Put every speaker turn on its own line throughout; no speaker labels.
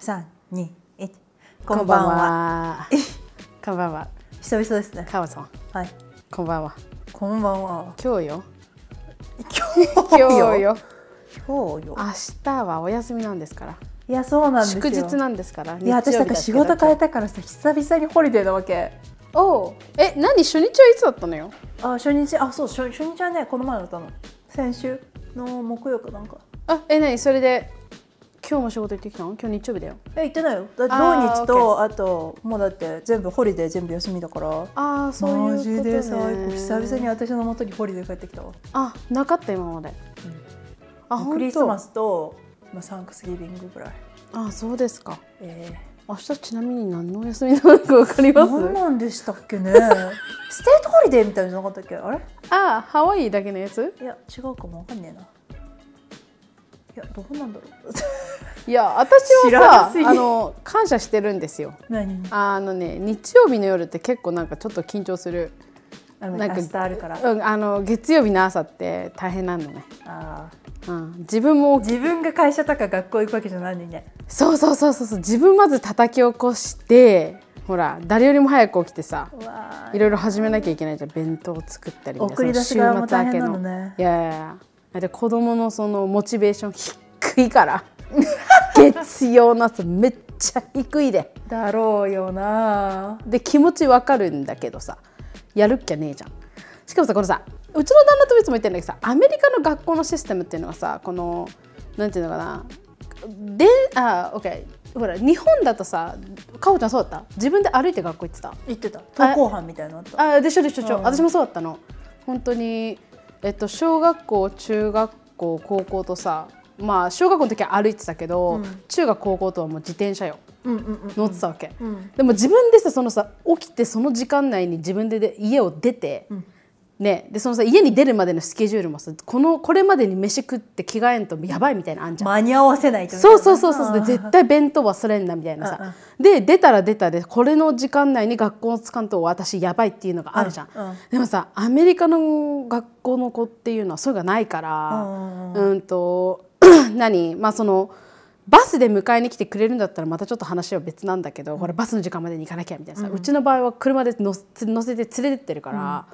三、二、一。こんばんは。こんばんは。久々ですね。かわさん。はい。こんばんは。こんばんは。今日よ。
今日よ。今日よ。明日はお休みなんですから。
いや、そうなんですよ。祝日なんですから。いや、私なんか仕事変えたからさ、久々にホリデーなわけ。おえ何初日はいつだったのよあ初日あそう初日はねこの前だったの先週の木曜かなんかあえ何それで今日も仕事行ってきたの今日日曜日だよえ行ってないよだって土日とあ,、ともうだって全部ホリデー全部休みだからああそういうこと、ね、マジで最久々に私の元にホリデー帰ってきたわあなかった今まで、うん、あクリスマスと、まあ、サンクスギビングぐらいあそうですかええー明日ちなみに何のお休みなのかわかります何なんでしたっけね ステートホリデーみたいなのなかったっけあれあ
あハワイだけのやついや違う
かもわかんねえないやどうなんだろう い
や私はさあの感謝してるんですよ何あのね日曜日の夜って結構なんかちょっと緊張するあなんかあるから、うん、あの月曜日の朝って大変な
のねあ、うん、自分も自分が会社とか学校行くわけじゃないね。
そうそうそうそうそう自分まず叩き起こしてほら誰よりも早く起きてさいろいろ始めなきゃいけないじゃん弁当作ったり送り出し側も大変なのねいやいやいやで子供のそのモチベーション低いから 月曜の朝めっちゃ低いでだろうよなで気持ちわかるんだけどさやるっきゃねえじゃんしかもさこのさうちの旦那といつも言ってるんだけどさアメリカの学校のシステムっていうのがさこのなんていうのかなであオッケーほら日本だとさかほちゃんそうだった自分で歩いて学校行ってた行ってた登校班
みたいなあっあでしょでしょょ、うん、私もそ
うだったの本当にえっと小学校中学校高校とさまあ小学校の時は歩いてたけど、うん、中学高校とはもう自転車よ乗ってたわけ、でも自分でさそのさ起きてその時間内に自分でで家を出て、うん、ね、でそのさ家に出るまでのスケジュールもさこのこれまでに飯食って着替えんとやばいみたいなあんじゃん間に合わせないとそうそうそうそうで絶対弁当忘れんなみたいなさで出たら出たでこれの時間内に学校をつかんと私やばいっていうのがあるじゃん、うんうん、でもさアメリカの学校の子っていうのはそういうのがないからうんと 何まあそのバスで迎えに来てくれるんだったらまたちょっと話は別なんだけど、ほらバスの時間までに行かなきゃみたいなさ、うちの場合は車で乗せて連れてってるから。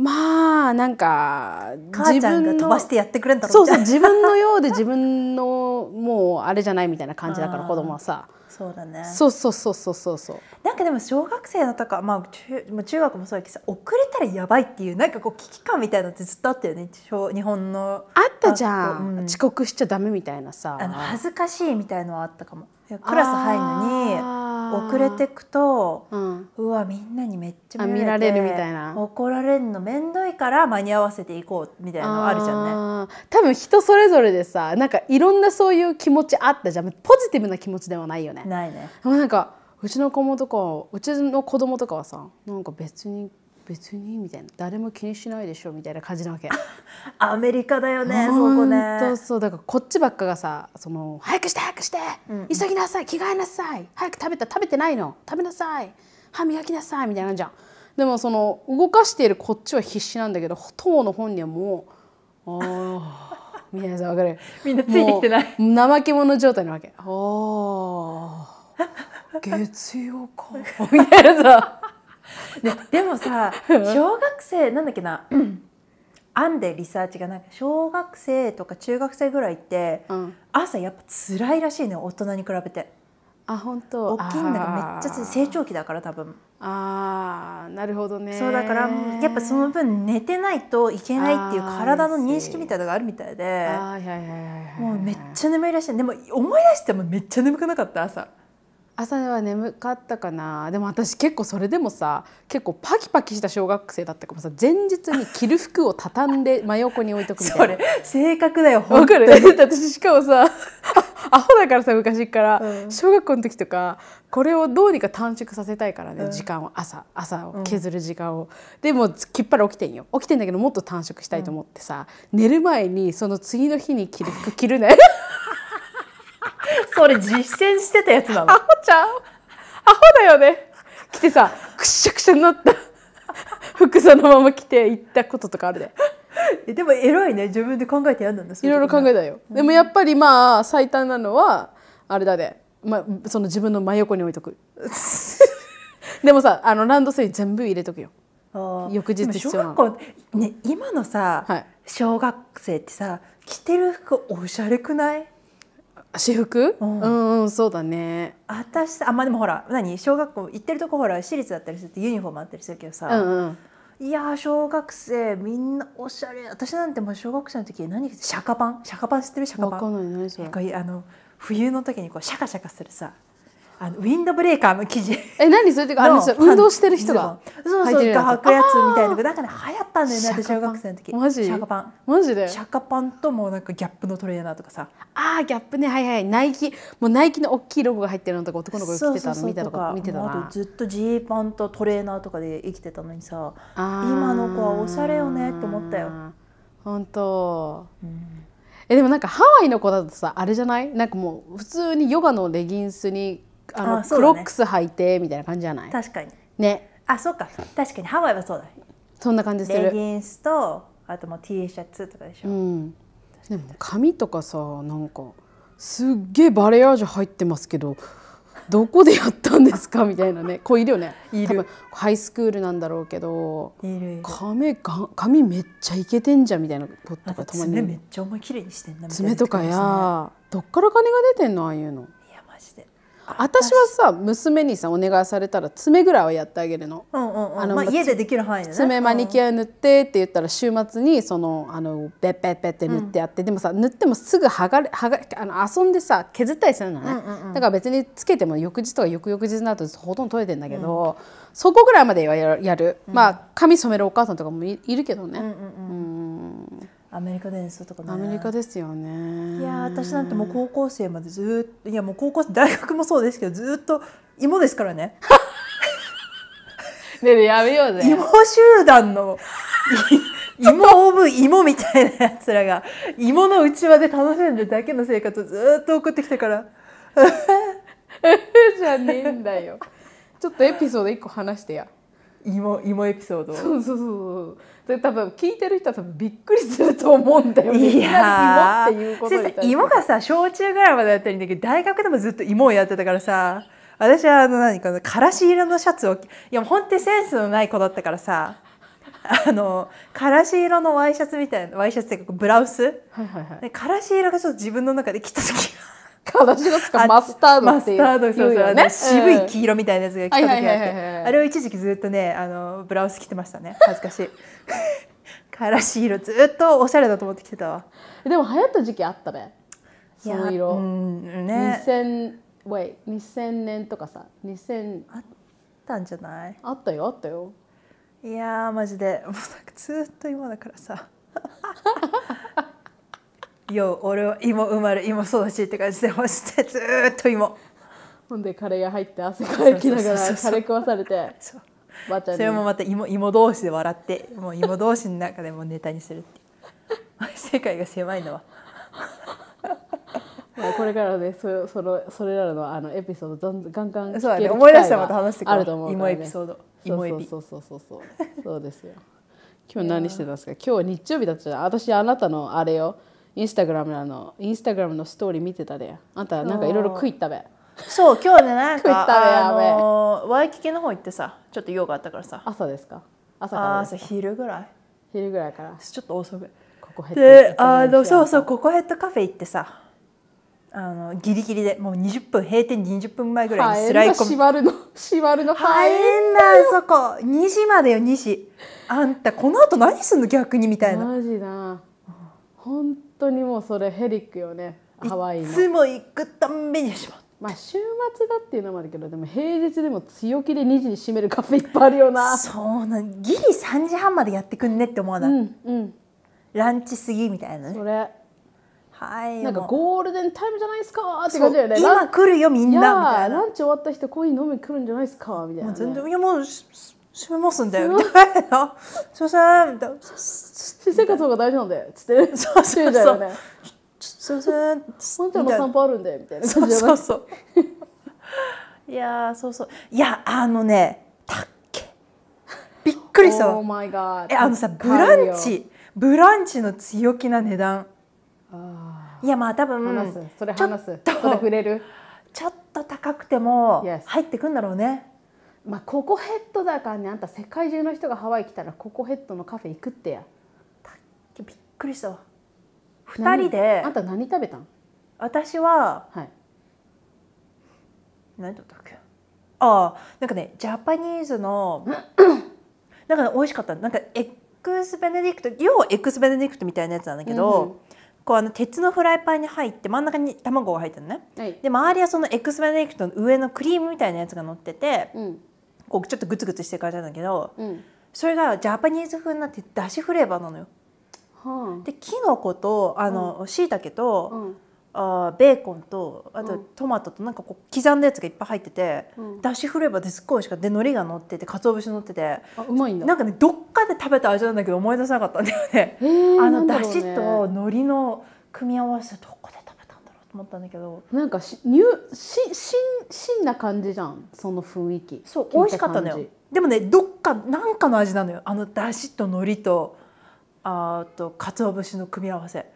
まあなんか自分が飛ばしてやってくれんだろうそうそう自分のようで自分のもうあれじゃないみたいな感じだから子供はさ
そうだねそ
うそうそうそうそうそうな
んかでも小学生のとか、まあ、中中学もそうだけどさ遅れたらやばいっていうなんかこう危機感みたいなのってずっとあったよね日本のあったじゃん、うん、遅刻しちゃダメみたいなさあの恥ずかしいみたいのはあったかもクラス入るのに遅れてくと、うん、うわみんなにめっちゃ見られるみたいな怒られるの面倒いから間に合わせていこうみたいなのあるじゃん
ね多分人それぞれでさなんかいろんなそういう気持ちあったじゃんポジティブな気持ちではないよねないねなんかうちの子もとかうちの子供とかはさなんか別に別にみたいな誰も気にしないでしょみたいな感じなわけ
アメリカだよねそこねそうそ
うだからこっちばっかがさその早くして早くして、うん、急ぎなさい着替えなさい早く食べた食べてないの食べなさい歯磨きなさいみたいなじゃんでもその動かしているこっちは必死なんだけど当の本人はもうああみたいなさ分かる みんなついてきてない怠け者状態なわけあ
あ 月曜かみたいなさででもさ小学生なんだっけな、編んでリサーチがなんか小学生とか中学生ぐらいって、朝やっぱつらいらしいね大人に比べて。あ本当大きいんだからめっちゃ成長期だから多分ああなるほどねそうだからやっぱその分寝てないといけないっていう体の認識みたいなのがあるみたいでもうめっちゃ眠いらしいでも思い出してもめっちゃ眠くなかった朝朝は眠か
ったかなでも私結構それでもさ結構パキパキした小学生だったからさ前日に着る服を畳んで真横に置いとくみたいな 性格だよ分かる私 しかもさアホだからさ昔から、うん、小学校の時とかこれをどうにか短縮させたいからね、うん、時間を朝朝を削る時間を、うん、でもきっぱり起きてんよ起きてんだけどもっと短縮したいと思ってさ、寝る前にその次の日に着る服着るね それ実践してたやつなのアホちゃんアホだよね来てさくしゃくしゃになった
服そのまま着て行ったこととかあるで、えでも偉いね自分で考えてやるんだ。いろいろ考えたよ、うん、でもや
っぱりまあ最短なのはあれだで、まあ、その自分の真横に置いとく でもさあのランドセル全部
入れとくよ翌日必要なのね、今のさ、はい、小学生ってさ着てる服おしゃれくない私服、うん、うん、そうだね私あまあでもほら何小学校行ってるとこほら私立だったりするってユニフォームあったりするけどさ、うんうん、いや小学生みんなおしゃれ私なんてもう小学生の時何シャカパンシャカパン知ってるシャカパンあの冬の時にこうシャカシャカするさあのウィンドブレーカーの記事
え何それってかあの運動してる人が
そうそうが履くやつみたいななんかね流行ったんだよね小学生の時マジシャカパン
マジでシャカパンともうなんかギャップのトレーナーとかさあーギャップねはいはいナイキもうナイキの大
きいロゴが入ってるのとか男の子が着てたの見てたか見てたなずっとジーパンとトレーナーとかで生きてたのにさ今の子はおしゃれよねって思ったよ本当、
えでもなんかハワイの子だとさあれじゃないなんかもう普通にヨガのレギンスにあの、ね、クロックス履いてみたいな感じじゃない確かにね
あそうか確かにハワイはそうだそんな感じするレギンスとあともう T シャツとかでしょ、う
ん、でも髪とかさなんかすっげえバレアージュ入ってますけどどこでやったんですかみたいなねこういるよねいる多分ハイスクールなんだろうけど髪が髪めっちゃいけてんじゃんみたいなことがたまに爪めっ
ちゃお前綺麗にしてんなみたいな爪とかや
どっから金が出てんのああいうの私はさ娘にさお願いされたら爪ぐらいはやってあげるの。
家でできる範囲で、ね、爪マニキュア
塗ってって言ったら週末にそのあのペッベッベッって塗ってやって、うん、でもさ塗ってもすぐ剥がれ剥があの遊んでさ削ったりするのね、だから別につけても翌日とか翌々日になるとほとんど取れてんだけど、うん、そこぐらいまではやる、まあ髪染めるお母さんとかもいるけどね。うんうんうんアメリカで
演奏とか、ね、アメリカですよねいや私なんてもう高校生までずっといやもう高校大学もそうですけどずっと芋ですからねねえ やめようぜ芋集団の芋オブ芋みたいなやつらが芋の内輪で楽しんでるだけの生活をずっと送ってきたから じゃねえんだよちょっとエピソード1個話してや芋芋エピソードそうそうそうそうで多分聞いてる人は多分びっくりすると思うんだよね。いや芋がさ小中ぐらいまでやったりんだけど大学でもずっと芋をやってたからさ私はあの何かからし色のシャツをいや本当にセンスのない子だったからさあのからし色のワイシャツみたいなワイシャツっていうかブラウス、はいはいはい、からし色がちょっと自分の中で着た時が。かしのつかマスタードっていうマスそうそう、ね、渋い黄色みたいなやつが来た時あってあれを一時期ずっとねあのブラウス着てましたね恥ずかしいからし色ずっとおしゃれだと思って着てたわでも流行った時期あったね
その色、う
んね、
2000, wait, 2000年とかさ2000あったんじゃないあったよあったよ
いやマジでもうなんかずっと今だからさよ俺は芋生まれ芋育ちって感じで干してずっと芋ほんでカレーが入って汗かきながらカレー食わされてばあちゃんそれもまた芋芋同士で笑ってもう芋同士の中でもネタにするって 世界が狭いのは
これからねそそのそれらのあのエピソードガンガンそうだね思い出したらまた話してくれると思う、ね、芋エピソード芋エピそうそうそうそうそうそうですよ今日何してたんですか今日日曜日だったじゃん私あなたのあれよインスタグラムのインスタグラムのストーリー見てたであんたなんかいろいろ食いったべ
そう今日ねなんかあのー、ワイキキの方行ってさちょっと用があったからさ朝ですか朝から朝昼ぐらい昼ぐらいからちょっと遅めここヘッドであのそうそうここヘッドカフェ行ってさあのギリギリでもう20分閉店20分前ぐらいにスライコン閉まるの閉まるの入んなそこ2時までよ2時あんたこの後何すんの逆にみたいなマジな
本当にもうそれヘリックよねハワイのいつも行くたんびにしまうまあ週末だっていうのもあるけどでも平日でも強気で2時に閉めるカフェいっぱいあるよなそ
うなんギリ3時半までやってくんねって思わない、うんうんランチすぎみたいなねそれ
はいなんかゴールデンタイムじゃないですかって感じだよね今来るよみんなみたいなランチ終わった人コーヒー飲み来るんじゃないですかみたいな、ね、全然いやもう閉めますんで、みたいな。すいません、みたいな。私生活の方が大事なんで、つって。そうそうそう。
すいません。散歩あるんで、みたいなそうそうそう。いやそうそう。いや、あのね、たっけ。びっくりした。え、あのさ、ブランチ、ブランチの強気な値段。いや、まあ多分、それ話す。それ触れる。ちょっと高くても入ってくんだろうね。まあ、ココヘッドだからねあんた世
界中の人がハワイ来たらココヘッドのカフェ行くってやびっくりしたわ
2人であんた何食べたん私は、はい、何だったっけああなんかねジャパニーズの なんか、ね、美味しかったなんかエックスベネディクト要はエックスベネディクトみたいなやつなんだけど、うんこうあの鉄のフライパンに入って真ん中に卵が入ってるね、はい、で周りはそのエクスベネディクトの上のクリームみたいなやつが乗ってて、うん、こうちょっとグツグツしてる感じなんだけど、うん、それがジャパニーズ風になってだしフレーバーなのよ。はあ、できのことあの、しいたけと、うん、あベーコンとあとトマトとなんかこう刻んだやつがいっぱい入ってて、うん、だしーバーですっごい美味しかったで海苔が乗っててお節乗っててあうまいんだなんかねどっかで食べた味なんだけど思い出せなかったんだよね。あのだしと海苔の組み合わせどこで思ったんだけどなんかしニュし
しんしんな感じじゃんその
雰囲気そう美味しかったのよでもねどっかなんかの味なのよあのだしと海苔とあと鰹節の組み合わせ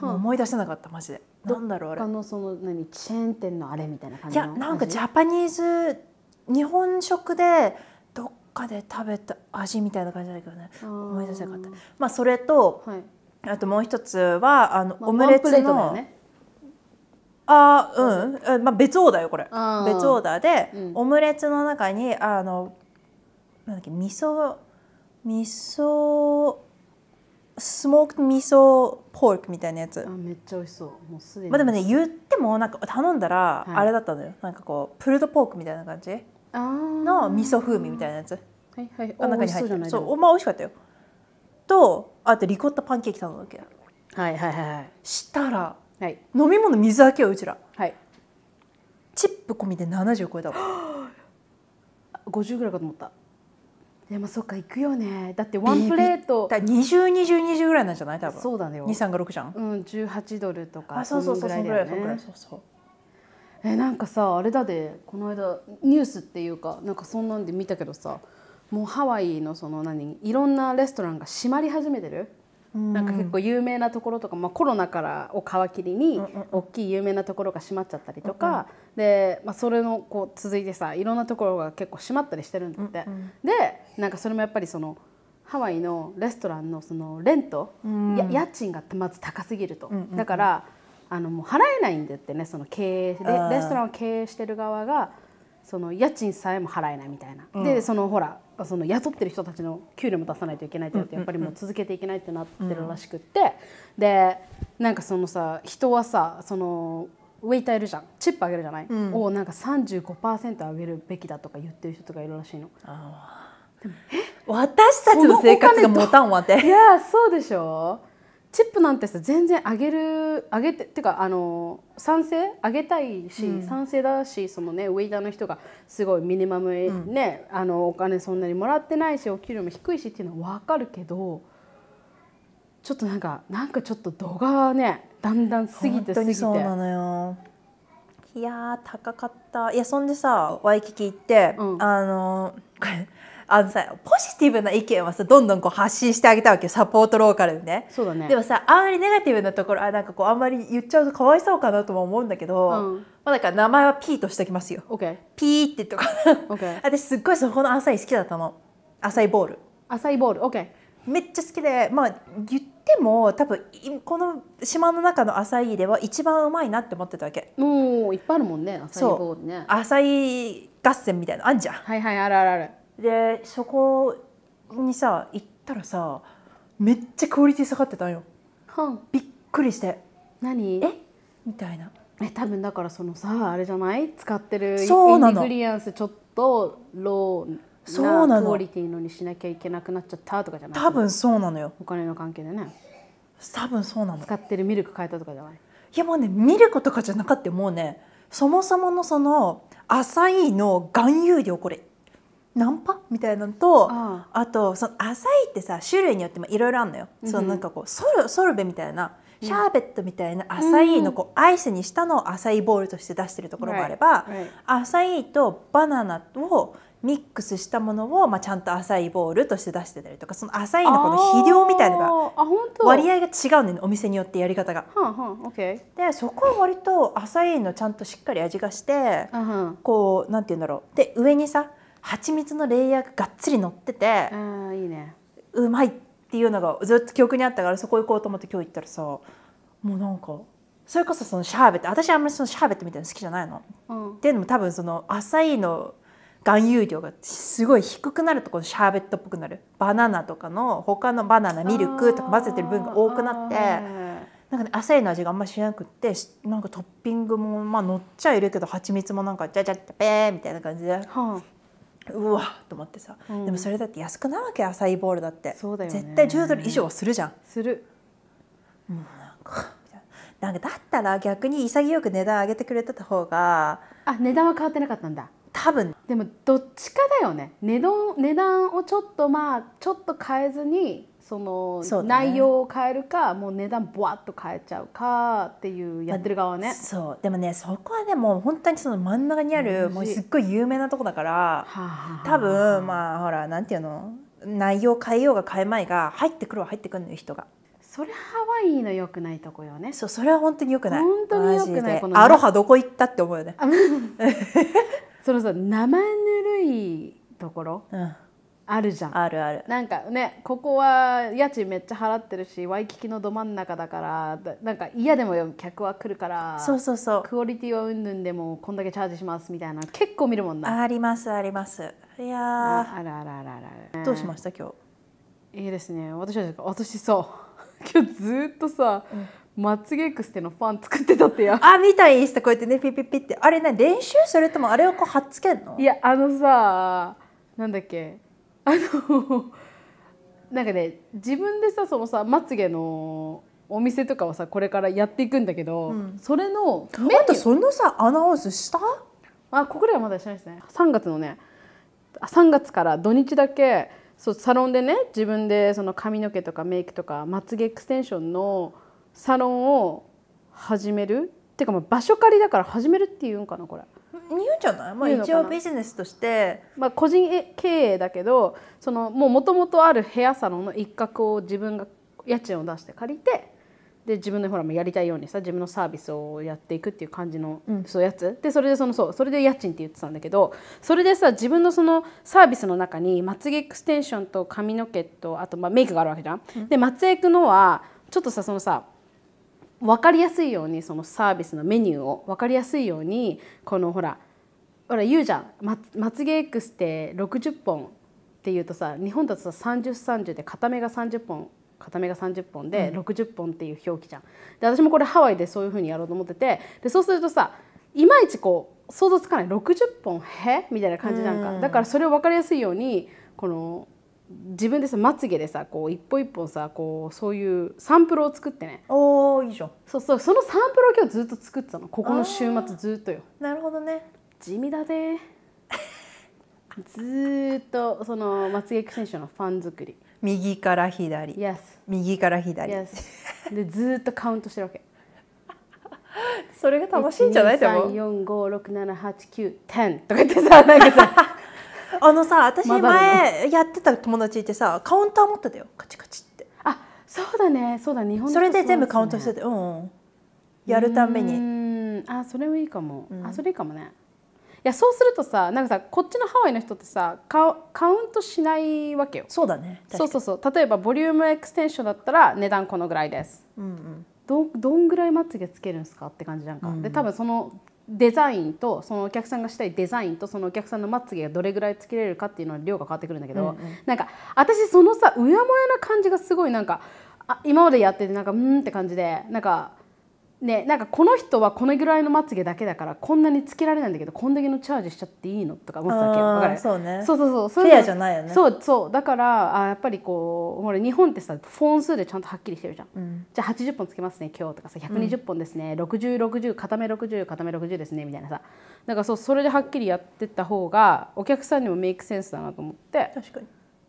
思い出せなかったマジでなんだろうあれあ
のその何
チェーン店のあれみたいな感じいやなんかジャパニーズ日本食でどっかで食べた味みたいな感じだけどね思い出せなかったまあそれと、はい、あともう一つはあの、オムレツの、ね、あうん、まあ、別オーダーよこれ別オーダーで、うん、オムレツの中にあのなんだっけ味噌味噌スモーク味噌ポークみたいなやつあめっちゃ美味しそうもうすでにまあでもね言ってもなんか頼んだらあれだったのよ、はい、なんかこうプルドポークみたいな感じの味噌風味みたいなやつはいはいあ中に入ってるそうまあ美味しかったよとあとリコッタパンケーキ頼んだわけはいはいはいしたらはい、飲み物水あけようちら、はい、チップ込みで70超えたわ50 ぐらいかと思ったでもそ
っか行くよねだってワンプレー
トだ202020ぐらいなんじゃない多分そうだね23が6じゃんうん18ドルとかあそうそうそうそうぐらい、そうそう
えなんかさあれだでこの間ニュースっていうかなんかそんなんで見たけどさもうハワイのその何いろんなレストランが閉まり始めてるなんか結構有名なところとか、まあ、コロナからを皮切りに大きい有名なところが閉まっちゃったりとか、で、まあ、それのこう続いてさいろんなところが結構閉まったりしてるんだって。でなんかそれもやっぱりそのハワイのレストランのそのレント、家賃がまず高すぎると。だからあのもう払えないんだってねその経営レストランを経営してる側がその家賃さえも払えないみたいな。でそのほらその雇ってる人たちの給料も出さないといけないってなってやっぱりもう続けていけないってなってるらしくって、でなんかそのさ人はさそのウェイターいるじゃんチップあげるじゃない、うん、をなんか35%上げるべきだとか言ってる人とかいるらしいの。私たちの生活が持たんわて。いやそうでしょう。チップなんてさ全然上げる上げてっていうかあの賛成上げたいし、うん、賛成だしそのねウェイターの人がすごいミニマム、うん、ね、あのお金そんなにもらってないしお給料も低いしっていうのは分かるけどちょっとなんかなんかちょっと度
がねだんだん過ぎて過ぎて。そうなのよいや高かったいやそんでさワイキキ行って、うん、あのこれあのさポジティブな意見はさどんどんこう発信してあげたわけよサポートローカルでねそうだねでもさあんまりネガティブなところあなんかこうあんまり言っちゃうとかわいそうかなとも思うんだけど、うん、まあ、だから名前はピーとしておきますよ、okay. ってとか okay. 私すっごいそこの浅い好きだったの浅いボール浅いボール OK めっちゃ好きでまあ言っても多分この島の中の浅いでは一番うまいなって思ってたわけもういっぱいあるもんね浅いボールね浅い合戦みたいなあんじゃんはいはいあるあるあるでそこにさ行ったらさめっちゃクオリティ下がってたんよ、ん、び
っくりして何えみたいなえ多分だからそのさあれじゃない使ってるインディグリアンスちょっとローなクオリティのにしなきゃいけなくなっちゃっ
たとかじゃない多分そ
うなのよお金の関係でね
多分そうなの使ってるミルク変えたとかじゃないいやもうねミルクとかじゃなかったもうねそもそものその浅いの含有量これナンパみたいなのとあとその浅いってさ種類によってもいろいろあるのよ、うん、そのなんかこうソルソルベみたいなシャーベットみたいな浅いのこうアイスにしたのを浅いボールとして出してるところもあれば、浅いとバナナをミックスしたものを、まあ、ちゃんと浅いボールとして出してたりとかその浅いのこの肥料みたいなのが割合が違うのよねお店によってやり方が。はんはん okay、でそこは割と浅いのちゃんとしっかり味がして、こうなんて言うんだろうで上にさ蜂蜜のレイヤーががっつり乗ってて、うん、いいねうまいっていうのがずっと記憶にあったからそこ行こうと思って今日行ったらさもうなんかそれこそそのシャーベット私あんまりそのシャーベットみたいなの好きじゃないの。うん、っていうのも多分その浅いの含有量がすごい低くなるとこのシャーベットっぽくなるバナナとかの他のバナナミルクとか混ぜてる分が多くなってなんかね浅いの味があんましなくってなんかトッピングもまあ乗っちゃいるけど蜂蜜もなんかジャジャッペーみたいな感じで、はあ、うわと思ってさ、うん、でもそれだって安くないわけ浅いボールだってそうだよ、ね、絶対10ドル以上はするじゃんするもうなんかなんかだったら逆に潔く値段上げてくれてた方があ値
段は変わってなかったんだ多分でもどっちかだよね値段値段をちょっとまあちょっと変えずにその、内容を変えるかもう値段ぼわっと
変えちゃうかっていうやってる側はね、まそうでもねそこはねもう本当にその真ん中にあるもうすっごい有名なとこだから多分まあほらなんていうの内容変えようが変えまいが入ってくるは入ってくるのよ人が。それハワイの良くない
とこよね。そう、それは本当に良くない。本当に良くない。このアロハどこ行ったって思うよね。そのさ、生ぬるいところ、うん、あるじゃんあるあるなんかねここは家賃めっちゃ払ってるしワイキキのど真ん中だからなんか嫌でも客は来るからそうそうそうクオリティはうんぬんでもこんだけチャージしますみたいな結構見るもんな
ありますありますいやあ
あるあるあるある、ね、どうしました今日いいですね私は私さ 今日ずっとさ、うん
まつげくすてのファン作ってたってやあ見たいいスこうやってねピピピってあれね練習それともあれをこうはっつけんのいやあのさなんだっけあの
なんかね自分でさそのさまつげのお店とかをさこれからやっていくんだけど、うん、それのあとそのさアナウンスしたあここではまだしないですね3月のね3月から土日だけそうサロンでね自分でその髪の毛とかメイクとかまつげエクステンションのサロンを始めるっていうかまあ場所借りだから始めるっていうんかなこれ
いいんじゃない、まあ、一応ビジネスとして、ま
あ、個人経営だけどそのもともとあるヘアサロンの一角を自分が家賃を出して借りてで自分のほらやりたいようにさ自分のサービスをやっていくっていう感じの、うん、そうやつでそれでそのそうそれで家賃って言ってたんだけどそれでさ自分のそのサービスの中にまつげエクステンションと髪の毛とあとまあメイクがあるわけじゃん。うん、でまつエくのはちょっとさそのさ分かりやすいようにそのサービスのメニューを分かりやすいようにこのほらほら言うじゃんままつげ X って60本っていうとさ日本だとさ3030で片目が30本片目が30本で60本っていう表記じゃん。で私もこれハワイでそういうふうにやろうと思っててでそうするとさいまいちこう想像つかない60本へみたいな感じなんか、だからそれを分かりやすいようにこの自分でさまつげでさこう一歩一本さこうそういうサンプルを作ってねおおいいじゃんそうそうそのサンプルを今日ずっと作ってたのここの週末ずっとよ
なるほどね
地味だぜ ずっとそのまつげ選手のフ
ァン作り右から左 Yes 右から左 Yes でずっとカウントしてるわけ それが楽しいんじゃないでも
?345678910 とか言ってさなん
かさあのさ私前やってた友達いてさカウンター持ってたよカチカチってあそうだねそうだ日本それで全部カウントしてて
うんやるためにあそれもいいかも、あそれいいかもねいやそうするとさなんかさこっちのハワイの人ってさカカウントしないわけよそうだねそうそうそう例えばボリュームエクステンションだったら値段このぐらいです、うんうん、どどんぐらいまつげつけるんですかって感じじゃんか、うん、で多分そのデザインとそのお客さんがしたいデザインとそのお客さんのまつげがどれぐらいつけれるかっていうのは量が変わってくるんだけど、うんうん、なんか私そのさうやもやな感じがすごいなんかあ今までやっててなんかうんって感じでなんかねなんかこの人はこのぐらいのまつげだけだからこんなにつけられないんだけどこんだけのチャージしちゃっていいのとか思ってたけわかるそうねそうそうそうそうアじゃないよねそうそうだからあやっぱりこうほら日本ってさフォン数でちゃんとはっきりしてるじゃん、うん、じゃあ80本つけますね今日とかさ120本ですね、うん、6060固め60固め60ですねみたいなさなんかそうそれではっきりやってった方がお客さんにもメイクセンスだなと思って確かに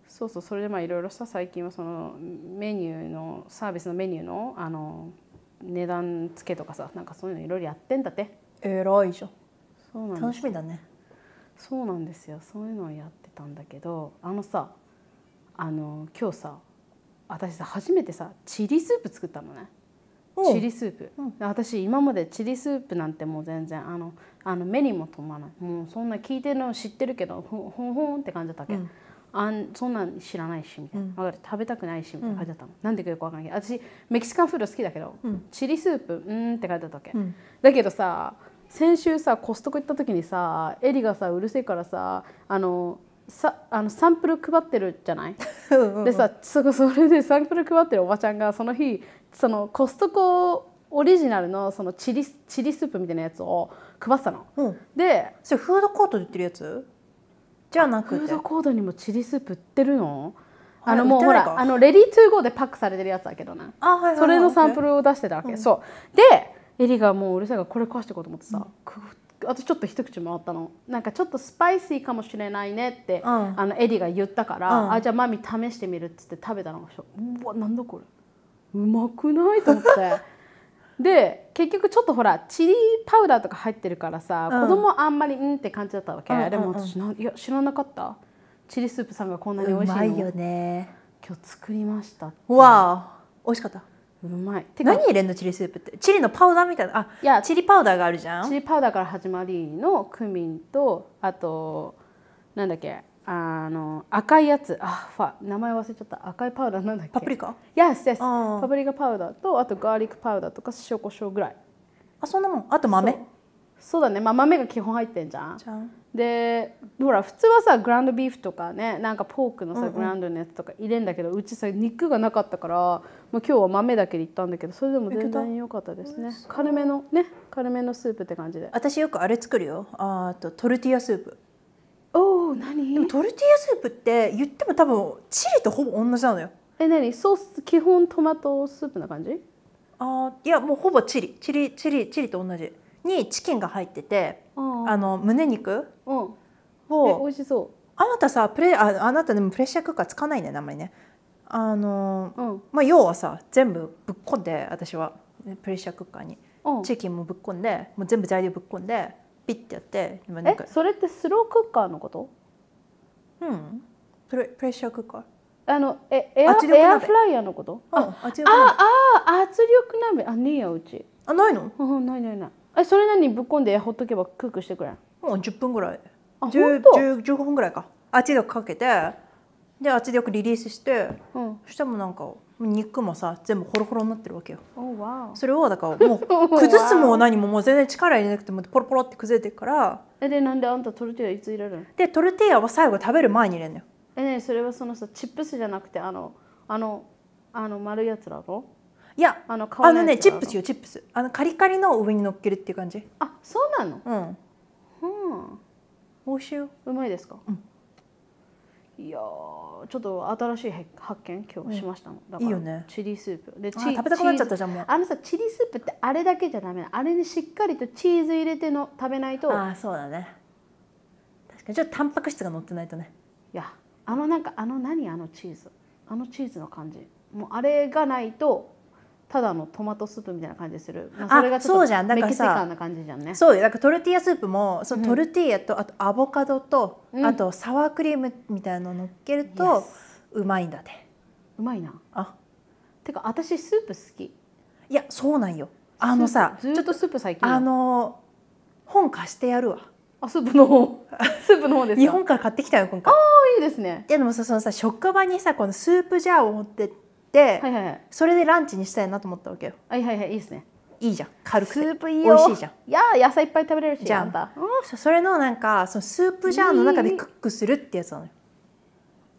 そうそうそれでまあいろいろさ最近はそのメニューのサービスのメニューのあの値段つけとかさなんかそういうのいろいろやっ
てんだってえらいじゃんそうなん楽しみ
だねそうなんですよそういうのをやってたんだけどあのさあの今日さ私さ初めてさチリスープ作ったのねチリスープ、うん、私今までチリスープなんてもう全然あのあの目にも止まないもうそんな聞いてるの知ってるけどほほんほんって感じだったっけ、うんあんそんなん知らないしみたいな、うん、分かる食べたくないしみたいな感じだったの、うん、なんでかよく分かんないけど私メキシカンフード好きだけど、うん、チリスープうんって書いてあったわけ、うん、だけどさ先週さコストコ行った時にさエリがさうるせえからさあのさあのサンプル配ってるじゃないでさそそれでサンプル配ってるおばちゃんがその日そのコストコオリジナルのそのチリチリスープみたいなやつを配ってたの、でそれフードコートで売ってるやつじゃなくてフードコードにもチリスープ売ってるのあのもうほらあのレディー2ーでパックされてるやつだけどな、はいはい、それのサンプルを出してたわけ、うん、そうでエリがもううるさいからこれ壊していこうと思ってさ、うん、私ちょっと一口もらったのなんかちょっとスパイシーかもしれないねって、うん、あのエリが言ったから、あじゃあマミ試してみるっつって食べたのがうわなんだこれうまくないと思って で結局ちょっとほらチリパウダーとか入ってるからさ、うん、子供あんまりうんって感じだったわけ、うんうん、でも私ないや知らなかったチリスープさんがこんなに美味しいのうまいよ
ね今日作りましたわあ美味しかったうまいて何入れんのチリスープってチリ
のパウダーみたいなあいやチリパウダーがあるじゃんチリパウダーから始まりのクミンとあとなんだっけあの赤いやつあファ名前忘れちゃった赤いパウダーなんだっけパプリカ Yes, yes パプリカパウダーとあとガーリックパウダーとか塩コショウぐらいあそんなもんあと豆そうだね、まあ、豆が基本入ってんじゃんでほら普通はさグランドビーフとかねなんかポークのさ、うんうん、グランドのやつとか入れんだけどうちさ肉がなかったからもう今日は豆だけでいったんだけどそれでも全然良かったですね軽めのね軽めのスープって感じで
私よくあれ作るよあとトルティアスープ
おお何でもトルティーヤスープって言っても多分チ
リとほぼ同じなのよえ何ソース基本トマトスープな感じあいやもうほぼチリチリチリチリと同じにチキンが入っててあの胸肉
を美味しそ
うあなたさプレああなたでもプレッシャークッカーつかないねあんまりねあの、うん、まあ要はさ全部ぶっこんで私はプレッシャークッカーにチキンもぶっこんでもう全部材料ぶっこんでピッてやって今なんかえそれってスロークッカーのことうんプレプレッシャークッカー
あのえエア圧力エアフライヤーのことああ圧力ああ圧力鍋あねえやうちあないのうんないないないえそれ何ぶっこんでほっとけばクックしてくれんもう10分ぐらいあ十0
1 5分ぐらいか圧力かけてで圧力リリースして、うん、してもなんか肉もさ全部ホロホロになってるわけよ。Oh, それをだからもう 崩すも何ももう全然力入れなくてもポロポロって崩れてるから。えでな
んであんたトルティアいつ入れるの
でトルティアは最後食べる前に入れるのよ。
えねそれはそのさチップスじゃなくてあのあのあの丸いやつだろ
いやあのあのねチップスよチップスあのカリカリの上に乗っけるっていう感じあそうなのうん、うん、美味しいようまいですかうん
いやちょっと新しい発見今日しましたの、うん、だからいいよねチリスープでチ食べたくなっちゃったじゃんもうあのさチリスープってあれだけじゃダメなあれにしっかりとチーズ入れての食べないとあそうだね確かにちょっとタンパク質が乗ってないとねいやあのなんかあの何あのチーズあのチーズの感じもうあれがないとただのトマトスープみたいな感じする、まあ、それがちょっとメキシカンな感じじゃんねそ
うだからトルティーヤスープもそのトルティーヤと、あとアボカドと、うん、あとサワークリームみたいなの乗っけると、うまいんだってうまいなあてか私スープ好きいやそうなんよあのさちょっとスープ最近あの本貸してやるわあスープの方 スープの方です日本から買ってきたよ今回ああいいですねでもさそのさ職場にさこのスープジャーを持ってって、はいはいはい、それでランチにしたいなと思ったわけよはいはいはいいいですねいいじゃん軽くてスープいいよ美味しいじゃんいや野菜いっぱい食べれるしじゃんあんそれのなんかそのスープジャーの中でクックするってやつなのよ、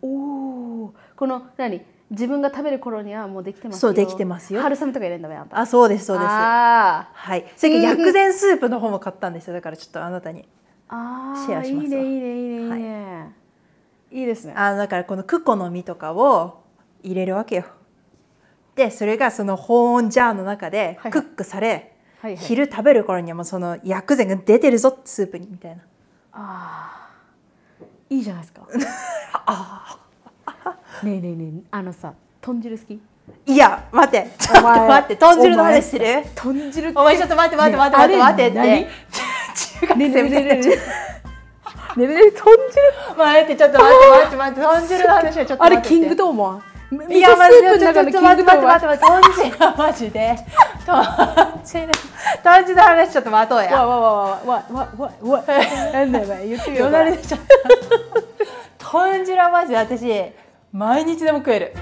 おおこの何自分が食べる頃にはもうできてますそうできてますよ春雨とか入れんだめあん
たあそうですそうですはいそれ薬膳スープの方も買ったんですよだからちょっとあなたにシ
ェアしますいいねいいね
いいねいいね、はい、いいですねあだからこのクコの実とかを入れるわけよでそれがその保温ジャーの中でクックされ、はいはいはい、昼食べる頃にはもうその薬膳が出てるぞスープにみたいなあいいじゃないですかあ
あ ねえねえねえあのさ豚汁好きいや待ってちょっと待って豚汁の話して
る豚汁お前ちょっと待って待って待って待って待ってっ
て中学生みたいなねねね
豚汁待ってちょっと待って待って待って豚汁の話はちょっとあれキングドーマー
いやまずちょっと待って待って待って豚
汁はマジで豚汁の話ちょっと待とうやわわわわわわわわなんだよ言ってみようか豚汁はマジで私毎日でも食える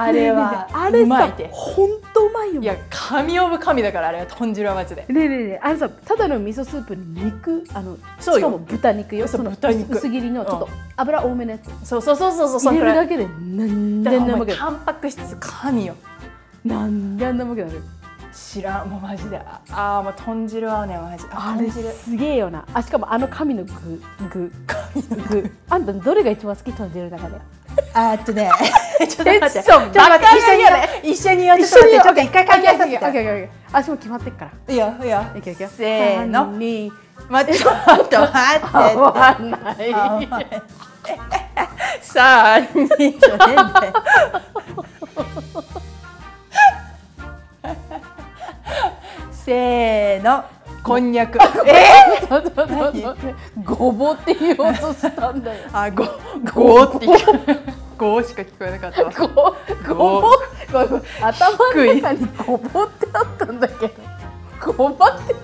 あれはあれさ本当うまいよいや神オブ神だからあれは豚汁はマジでねえ
ねえねえあれさただの味噌スープに肉あのしかも豚肉よその豚肉薄切りのちょっと油多めのやつ、そうそうそうそうそう入れるだけ
でんでもけタンパク質神よなんであんなむけなる知らんもうマジでああもう豚汁はねマジあれすげえよなあしかもあの神
の具具神の具あんたどれが一番好き豚汁の中で
あっとね、ちょっと待って、ちょっと待って、一緒にやる、一緒にやる、ちょっと一回考えさせて。決まってっから。いいいけいけ。せーの。に、待って、ちょっと待って。合わない。二、せーの。こんにゃく。えー、ごぼって言おうとしたんだよ。あ、ご、ごってごしか聞こえなかった。ご、ごぼ。頭の中にごぼってあった
んだけど。ごぼって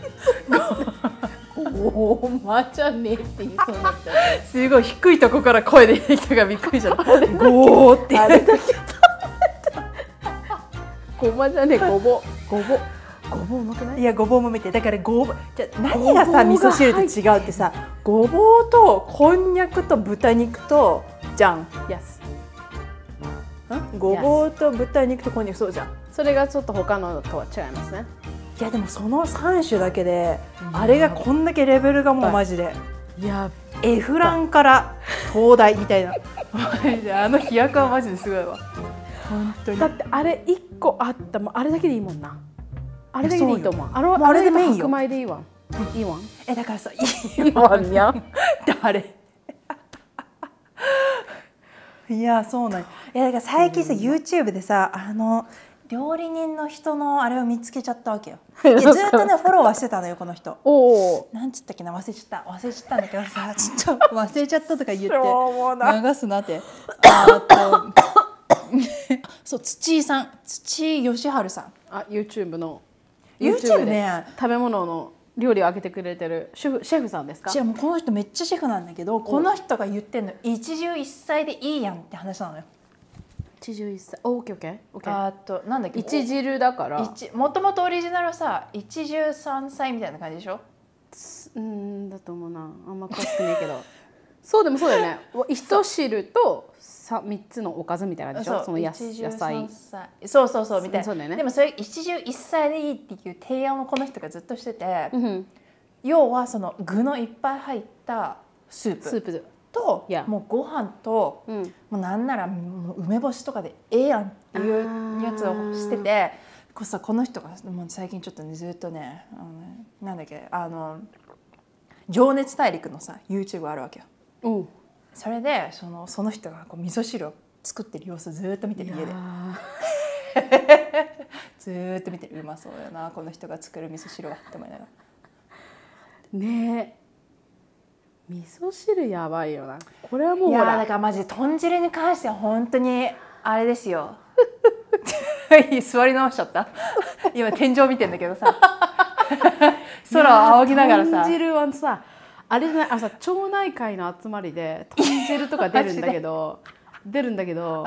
ご。おおまじゃねえって言いそうになった。
すごい低いとこから声出てきたびっくりした。ごーって。じゃねえ、ごぼ、ごぼ。ごぼうもけないいやごぼうもめてだからごぼじゃ何がさ味噌汁と違うってさごぼうとこんにゃくと豚肉とじゃんや。
e ん、ごぼうと豚肉とこんにゃくそうじゃんそれがちょっと他のとは違いますね
いやでもその三種だけで、あれがこんだけレベルがもうマジで、いやエフランから東大みたいな あの飛躍はマジですごいわ
本当にだってあれ一個あったもあれだけでいいもんなあれでいいと思う。あれあれでメインよ。
白でいいわ。いいわ。えだからさ、いいわにゃん。誰？いやそうなん。いやだから最近さ、うん、YouTube でさあの料理人の人のあれを見つけちゃったわけよ。ずっとねフォローはしてたのよこの人。おお。なんつったっけな忘れちゃった忘れちゃったんだけどさちょっと忘れちゃったとか言って流すなって。あとそう土井さん土井義治さん。あ YouTube の。YouTube ね食べ物の料理をあげてくれてるシェフシェフさんですか違うもうこの人めっちゃシェフなんだけどこの人が言ってんの一汁一菜でいいやんって話なのよ一汁一菜オケーオッケーオッケーあとなんだっけ一汁だからもともとオリジナルはさ一汁三菜みたいな感じでしょうんだと思うなあんま
詳しくないけど そうでもそうだよね一汁と三3つのおかずみた
いなでしょその野菜そうそうそうみたいな、ね、でもそれ一汁一菜でいいっていう提案をこの人がずっとしてて、うん、要はその具のいっぱい入ったスープスープと、yeah. もうご飯と、うん、もうなんなら梅干しとかでええやんっていうやつをしててこさこの人がもう最近ちょっと、ね、ずっとねあのなんだっけあの情熱大陸のさ YouTube あるわけよ。うん、それでそのその人がこう味噌汁を作ってる様子ずっと見てる家で。ずっと見てるうまそうやなこの人が作る味噌汁はって思いながらね味噌汁やばいよなこれはもういやだからマジ豚汁に関しては本当にあれですよ 座り直しちゃった今天井見てんだけどさ 空を仰ぎながらさ豚汁はさあれ
じゃないあさ町内会の集まりでトン豚ル」とか出るんだけど出るんだけど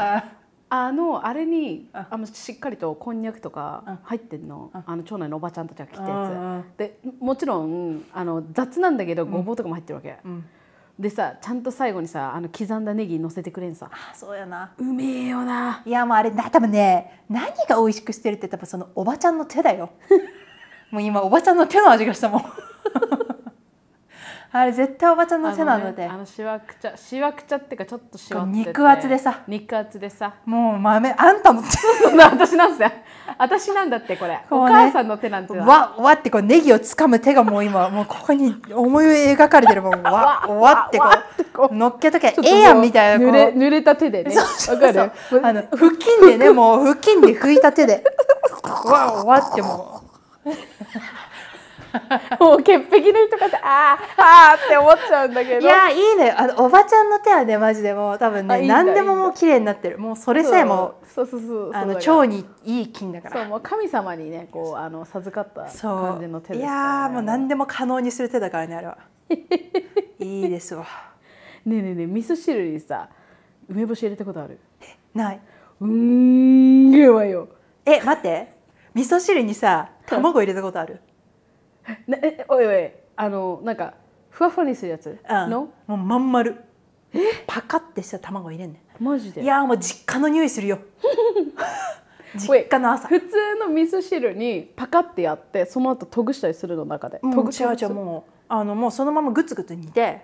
あのあれにあのしっかりとこんにゃくとか入ってんのあの町内のおばちゃんたちが切ったやつでもちろんあの雑なんだけどごぼうとかも入ってるわけ、うんうん、でさちゃんと最後にさあの刻んだネギ乗せてくれんさあ
そうやなうめえよないやもうあれな多分ね何が美味しくしてるって多分そのおばちゃんの手だよ もう今おばちゃんの手の味がしたもんあれ絶対おば
ちゃんの手なのであの,、ね、あのしわくちゃしわくちゃっていうかちょっとしわってて肉厚でさ肉厚でさもう豆あんたの手 私なんすよ私なんだってこれこ、ね、お母さんの
手なんてわわってこうネギを掴む手がもう今もうここに思い描かれてるもんわわってこう乗っけとけええやんみたいな濡れ濡れた手でねわかるあの腹筋でねもう腹筋で拭いた手でわわってもう もう潔癖の人かってああって思っちゃ
うんだけどいやいいね
あのおばちゃんの手はねマジでもう多分ね何でももう綺麗になってるもうそれさえも
そうそうそうあの腸に
いい菌だからそう
もう神様にねこうあの授
かった感じの手ですから、ね、いやもう何でも可能にする手だからねあれは いいですわねえねえねえ味噌汁にさ梅干し入れたことあるないうんげえわよえ待って味噌汁にさ卵入れたことある、なえおいおいあのなんかふわふわにするやつ、うん、のもうまん丸パカってした卵入れんねマジでいやもう実家の匂いするよ 実家の朝普通の味噌汁にパカって
やってその後とぐしたりするの中で、うん、とぐ違う違うもうあのもうそのままグツグツ煮て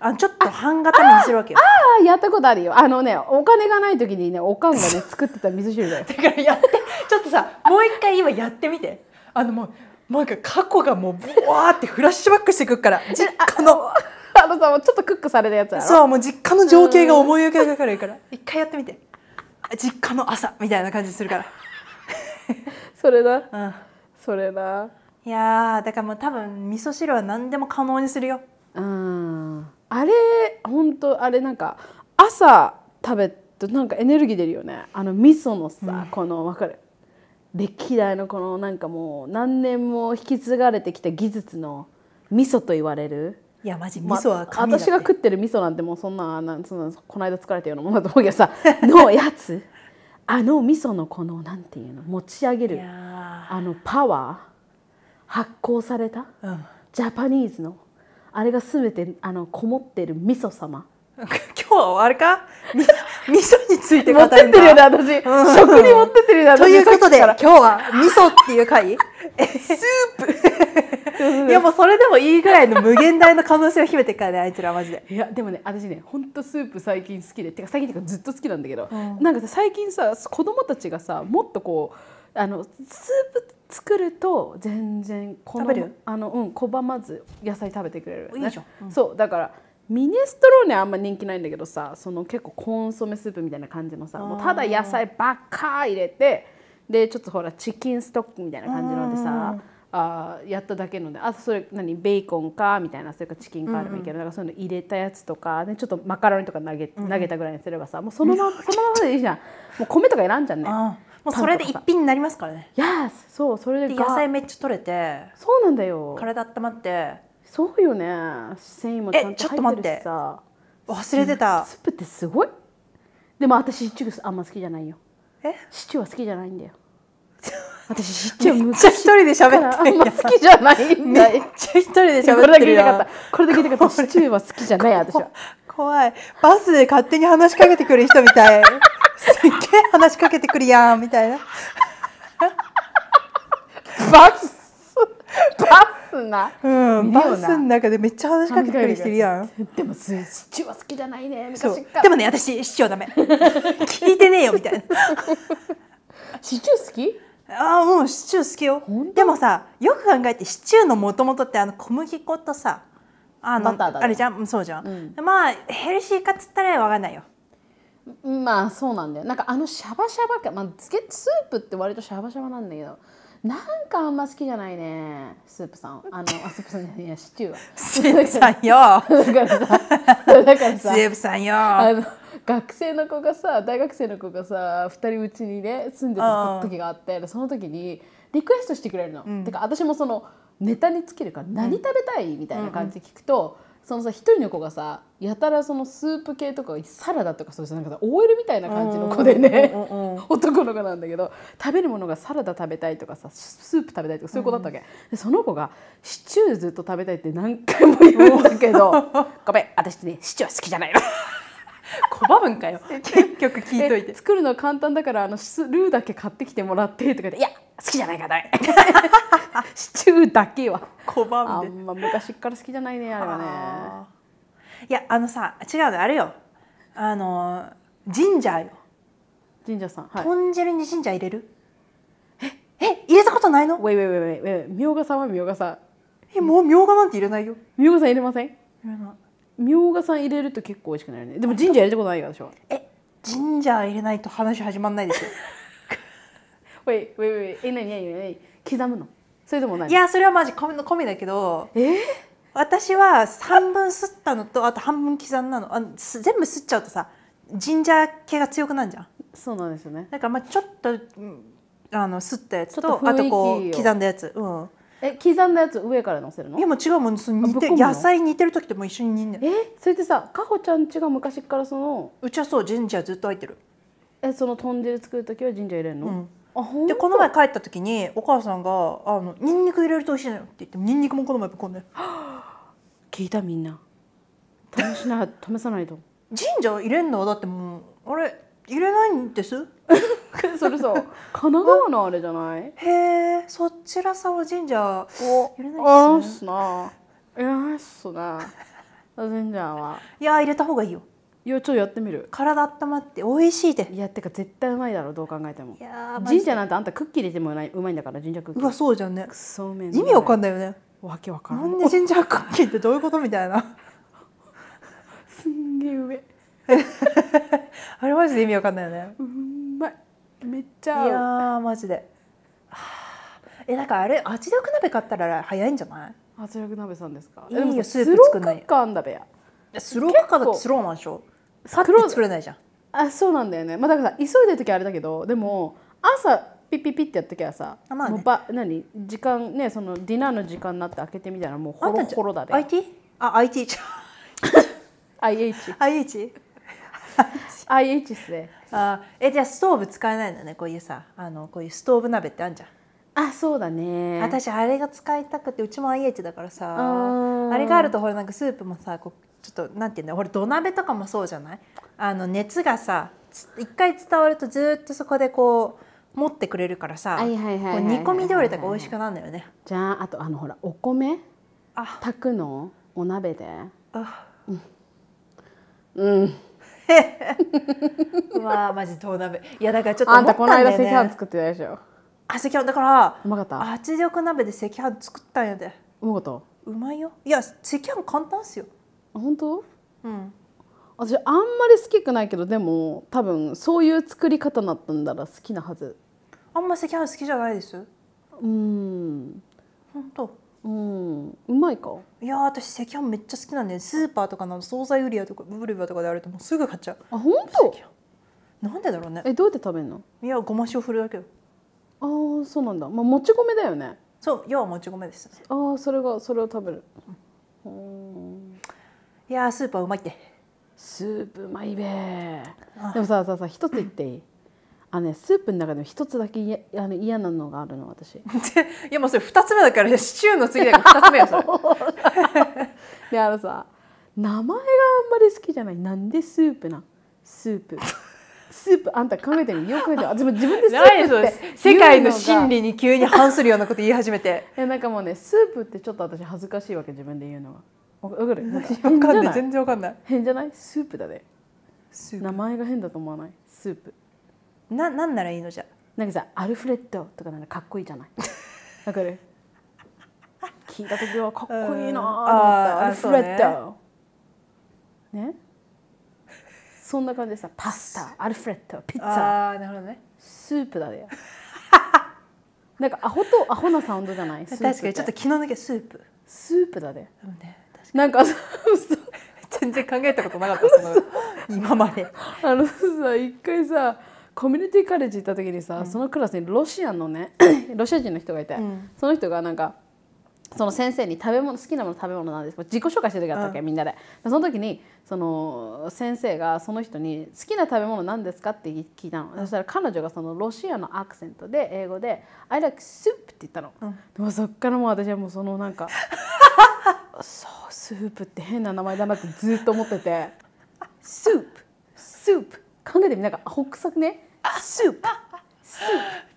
あちょっと半固めにするわけよああやったことあるよあのねお金がない時にね
おかんがね作ってた味噌汁だよ だからやってちょっとさもう一回今やってみてあのもうなんか過去がもうブワーってフラッシュバックしてくるから実家のあ
のさちょっとクックされたやつやろそうもう
実家の情景が思い浮かべからから 一回やってみて実家の朝みたいな感じするから それだ、うん、それだいやだからもう多分味噌汁は何でも可能にするようんあれ本当あれなんか朝食べとなんかエネルギー
出るよねあの味噌のさ、うん、この分かる歴代のこのなんかもう何年も引き継がれてきた技術の味噌と言われる
いやマジ味噌は神だ、ま、私が
食ってる味噌なんてもうそんななんそんなこの間疲れたようなものだと思うけどさ のやつあの味噌のこのなんていうの持ち上げるあのパワー発酵された、うん、ジャパニーズのあれが全てあのこもってる味噌様 今日は
あれか み味噌について語るんだ持ってるよね私、うん、食に持ってってるよね私ということで今日は味噌っていう回スープ いやもうそれでもいいぐらいの無限大の可能性を秘めてるからね
あいつらマジでいやでもね私ねほんとスープ最近好きでてか最近ってかずっと好きなんだけど、うん、なんかさ最近さ子供たちがさもっとこうあのスープ作ると全然食べるあのうん拒まず野菜食べてくれる、いいじゃん、うん、そうだからミネストローネあんま人気ないんだけどさその結構コンソメスープみたいな感じのさもうただ野菜ばっか入れてでちょっとほらチキンストックみたいな感じのでさあやっただけのであとそれ何ベーコンかみたいなそれかチキンかでもいいけど、うんなんかそういうの入れたやつとか、でちょっとマカロニとか投げ,、投げたぐらいにすればさもうそのまま そのままでいいじゃんもう米とか選んじゃんね。もうそれで一品になりますからね。いやそうそれで野菜めっちゃ取れてそうなんだよ体温まってそうよね繊維もちゃんと入ってるしさ忘れてたスープってすごいでも私シチューあんま好きじゃないよえシチューは好きじゃないんだよ 私シチューゃ一人で喋ってあん
ま好きじゃないんだめっちゃ一人で喋ってるよこれだけ言いたかったシチューは好きじゃない私は怖いバスで勝手に話しかけてくる人みたいすっげえ話しかけてくるやんみたいなバスすんなうんバスの中でめっちゃ話しかけてくるてるやんでもュ
ーは好きじゃないね昔からでもね私
市長ダメ聞いてねえよみたいなシチュー好きああもうシチュー好きよでもさよく考えてシチューのもともとってあの小麦粉とさあの、ね、あれじゃんそうじゃん、うん、まあヘルシーかっつったら分かんないよまあそうなんだよなんか
あのシャバシャバ感、まあ、スープって割とシャバシャバなんだけどなんかあんま好きじゃないねスープさんあのあスープさんいやシチューはスープさん
よだからさだからさスープさんよあの
学生の子がさ大学生の子がさ2人うちにね住んでた時があってその時にリクエストしてくれるの、うん、てか私もそのネタにつけるから何食べたい、みたいな感じで聞くと、そのさ一人の子がさやたらそのスープ系とかサラダとかそうじゃなくて OL みたいな感じの子でね、うんうん、男の子なんだけど食べるものがサラダ食べたいとかさスープ食べたいとかそういう子だったわけ、でその子がシチューずっと食べたいって何回も言うんだけど ごめん私ねシチューは好きじゃないの。拒むんかよ結局聞いといて作るの簡単だからあのルーだけ買ってきてもらってとか言って「いや好きじゃないからダメ
シチューだけは拒んであんま昔から好きじゃないねあれはねいやあのさ違うのあれよあの神社よ神社さん、はい、豚汁に神社入れるええ入れたことないのウェイウェイウェイ
ウェイみょうがさんはみょうがさんえもうみょうがなんて入れないよみょうがさん入れません入れないみょうがさん入れると結構美味しくなるねでもジンジャー入れたことないよ私はえジンジャー入れないと話
始まんないですよ
ウェイウェイウェイえなにな
刻むのそれでもないいやそれはマジみのみだけどえー、私は半分すったのとあと半分刻んだのあ全部すっちゃうとさジンジャー系が強くなるじゃんそうなんですよねだからまあちょっとあのすったやつとあとこう刻んだやつうんえ刻んだやつ上から乗せるのいやもう違うもんのて野菜煮てる時ってもう一緒に煮んね
んえそれってさかほちゃんちが昔からそのうちはそう神社ずっと入ってるえそ
の豚汁作る時は神社入れるの、うんでこの前帰った時にお母さんが「あのニンニク入れると美味しいのよ」って言ってニンニクもこの前ぶっ込んで 聞いたみんな試しな試さないと神社 入れんのはだってもうあれ入れないんで
す それさ神奈川のあれじゃないへえそちらさお
神社お入れないっすねいっすな神社はいや入れた方がいいよいやちょっとやってみる体温まって美味しいっていやてか
絶対うまいだろうどう考えてもいや神社なんてあんたクッキー入れてもうまいんだから神社クッキーうわ
そうじゃんねくそめん意味わかんないよねわけわからんなんで神社クッキーってどういうことみたいな すんげえ上 あれマジで意味わかんないよね、うんめっちゃいやマジでえなんかあれ圧力鍋買ったら早いんじゃない圧力鍋さんですかいいよスープ作んないスローカやスローカだっスローなんでしょさって作れないじゃんあそうなんだよねまあだから急い
でる時あれだけどでも朝ピッピッピッってやった時はさ、まあね、もうば何時間ねそのディナーの時間になって開けてみたらもうホロホロだで IT? あ IT じゃん
IH IH IH っすねあえじゃあストーブ使えないんだねこういうさあのこういうストーブ鍋ってあんじゃんあそうだね私あれが使いたくてうちも IH だからさあれがあるとほらなんかスープもさこうちょっとなんていうんだよほら土鍋とかもそうじゃないあの熱がさ一回伝わるとずっとそこでこう持ってくれるからさ煮込み料理とか美味しくなるんだよね
じゃああとあのほらお米あ炊くのお鍋であうん、うん
わあマジトーナメントいやだからちょっと思あんたこの間赤飯作ってたでしょあ赤飯だからうまかった圧力鍋で赤飯作ったんやでうまかったうまいよいや赤飯簡単っすよ本当うん
私あんまり好きくないけどでも多分そういう作り方なったんだら好きなはず
あんま赤飯好きじゃないです
うん
本当うん、うまいかいや私赤飯めっちゃ好きなんでスーパーとかの惣菜売り場とかーバーとかであるともうすぐ買っちゃうあ本当なんでだろうねえどうやって食べるのいやごま塩振るだけよああそうなんだまあもち米だよねそう要はもち米です
ああそれがそれを食べる、うん、
いやスーパーうまいってスープうまいべでもさささ一つ言っていい
あのね、スープの中でも一つだけいやあの嫌なのがあるの私 いやもうそれ二つ目だからシチューの次だから2つ目よそれで あのさ名前があんまり好きじゃないなんでスープなスープスープあんた考え
てみよく考えて私自分でスープって世界の真理に急に反するようなこと言い始めて
いやなんかもうねスープってちょっと私恥ずかしいわけ自分で言うのはわかる分 かんない全然わかんない変じゃないスープだね名前が変だと思わないスープななんならいいのじゃなんかさアルフレッドとかなんかかっこいいじゃない わかる聞いた時はかっこいいなあアルフレッドね、ね、そんな感じでさパスタアルフレッドピッツァあなるほどねスープだよ なんかアホとアホなサウンドじゃない確かにちょっと
気の抜けスープスープだで、ね、なんか全然考えたことなかったその今まで
あのさ一回さコミュニティカレッジ行った時にさ、うん、そのクラスにロシアのね ロシア人の人がいて、うん、その人がなんかその先生に食べ物好きなもの食べ物なんです自己紹介してる時あったっけ、うん、みんなでその時にその先生がその人に「好きな食べ物なんですか?」って聞いたの、そしたら彼女がそのロシアのアクセントで英語で「I like soup」って言ったの、でもそっからもう私はもうそのなんか そうスープって変な名前だなってずっと思ってて「スープ」「スープ」考えてみなんかくさくね
スープスー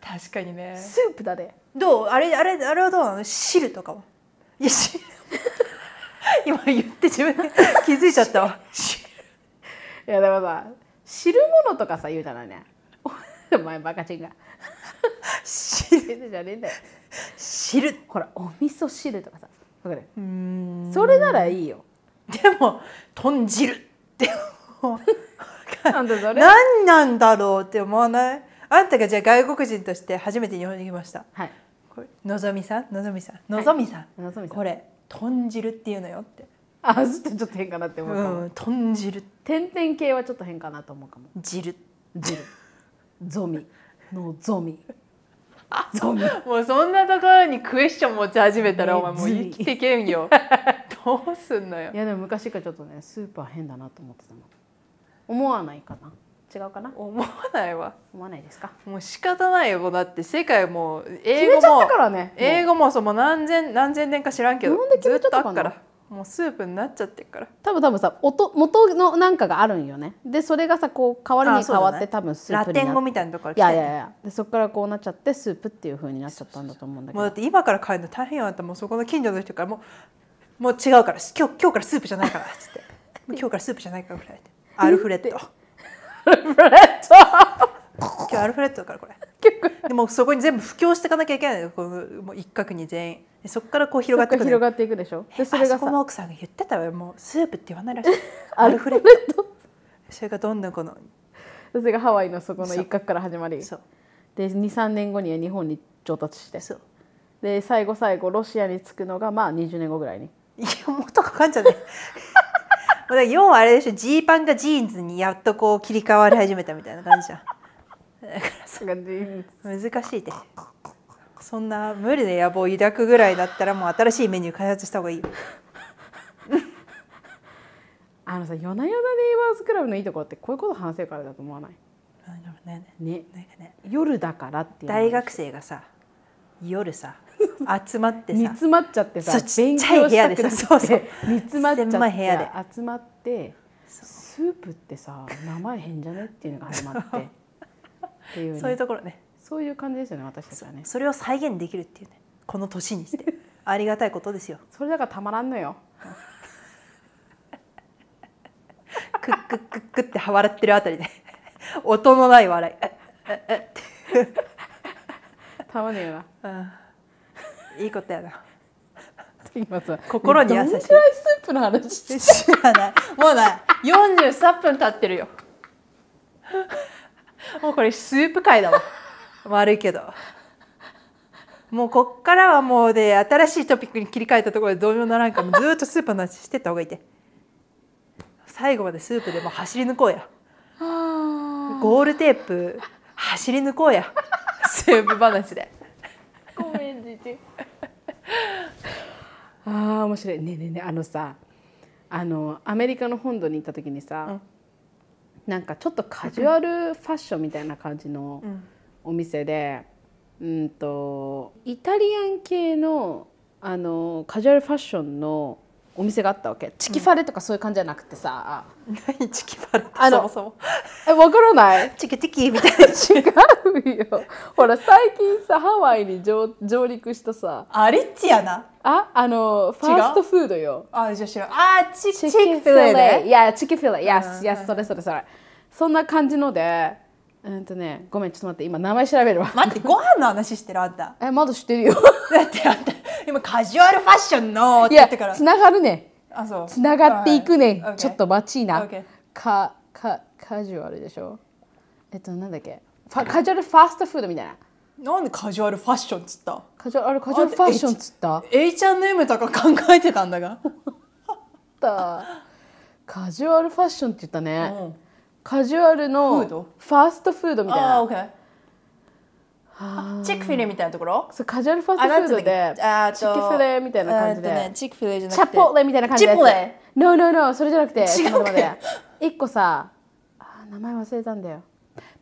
プ確かにね
スープだね
どうあれあれあれはどうなの汁とかはいや汁 今言って自分で
気づいちゃったわ いやでもさ汁物とかさ言うたらね お前バカチンが汁じゃねえんだよ汁
ほらお味噌汁とかさわかるそれならいいよでも豚汁ってなんだそれ何なんだろうって思わないあんたがじゃあ外国人として初めて日本に来ました、はい、のぞみさんのぞみさんのぞみさん、はい、これ豚汁っていうのよってあちょっと変かなって思うかも、うん、
豚汁点々系はちょっと変かなと思うかも
汁汁
ゾミのみ。ミ ゾミ
もうそんなところにクエスチョン持ち始めたらお前もう生きてけんよ どうすんのよいやでも昔からちょっとね
スーパー変だなと思ってたの思わないかな
違うかな思わないわ思わないですかもう仕方ないよだって世界もう英語も、ね、英語もその何千何千年か知らんけどずっとあっからもうスープになっちゃってるから多分多分
さ音元のなんかがあるんよねでそれがさこう代わりに変わって、多分スープになラテン語みたいな
ところいやいやいやでそこからこうなっちゃってスープっていうふうになっちゃったんだと思うんだけどもうだって今から帰るの大変よあんたもうそこの近所の人からもうもう違うから今日今日からスープじゃないからっつって 今日からスープじゃないからぐらいで。てアルフレッドアルフレッド今日アルフレッドだからこれ結でもそこに全部布教していかなきゃいけないのこのもう一角に全員そこからこう広がっていく広がっていくでしょでそれがさ奥さんが言ってたわもうスープって言わないらしい アルフレッドそれがどんどんこのそれがハワイのそこの一角
から始まりで23年後には日本に上達してで最後最
後ロシアに着くのがまあ20年後ぐらいにいやもっとかかんじゃねだ要はあれでしょジーパンがジーンズにやっとこう切り替わり始めたみたいな感じじゃん難しいでそんな無理で野望を抱くぐらいだったらもう新しいメニュー開発した方がいいあのさ「夜な夜なネイバーズクラブ」のいいところってこういうこと話せるからだと思わないね
ねね夜だからって大学
生がさ夜さ
集まってさ煮詰まっちゃってさ勉強したくなって煮
詰まっちゃって集まっ
てスープってさ名前変じゃねっていうのが始まってっ
ていう、ね、そういうところねそういう感じですよね私たちはねそれを再現できるっていうねこの年にして ありがたいことですよそれだからたまらんのよクックックックって笑ってるあたりで音のない笑い たまねえわ、いいことやな。心に優しい。どんぐらいスープの話知らない。もうな、四十三分経ってるよ。もうこれスープ界だわ。悪いけど。もうこっからはもうで新しいトピックに切り替えたところでどうにもならんからずっとスープの話してった方がいいって。最後までスープでも走り抜こうや。ゴールテープ走り抜こうや。スープ話で。ごめんじじ。
ああ面白いねえねえねあのさあのアメリカの本土に行った時にさ、うん、なんかちょっとカジュアル ファッションみたいな感じのお店で、うん、うんとイタリアン系のあのカジュアルファッションのお店があったわけチキファレとかそういう感じじゃなくてさ、何チキファレってそもそもえ分からないチキチキみたいな違うよほら最近さハワイに上上陸したさあリッチやなああのファーストフードよあじゃあ知らんあチチキフィレいやチキフィレそれそれそれそんな感じのでうんとね、ごめん、ちょっと待って、今名前調べるわ。待って、ご飯の話してるあんた。え、まだ知ってるよ。だって
あんた、今カジュアルファッションのって言ってから。つながるね。あ、そう。つながっていく
ね。はい、ちょっと待ちいな。か、か、カジュアルでしょ。えっと、なんだっけ。カジュアルファストフードみたいな。
なんでカジュアルファッションっつったカ
ジュアルカジュアルファッションっ
つった ?H&M とか考えてたんだが。
カジュアルファッションって言ったね。うんカジュアルのファーストフードみたいな。
Okay. チックフィレみたいなところそうカジュアルファーストフードでチックフィレみたいな感じで、ね、チ
ックフィレじゃなくてチャポレみたいな感じでチッポレ No no no それじゃなくて違うね一個さあ名前忘れたんだよ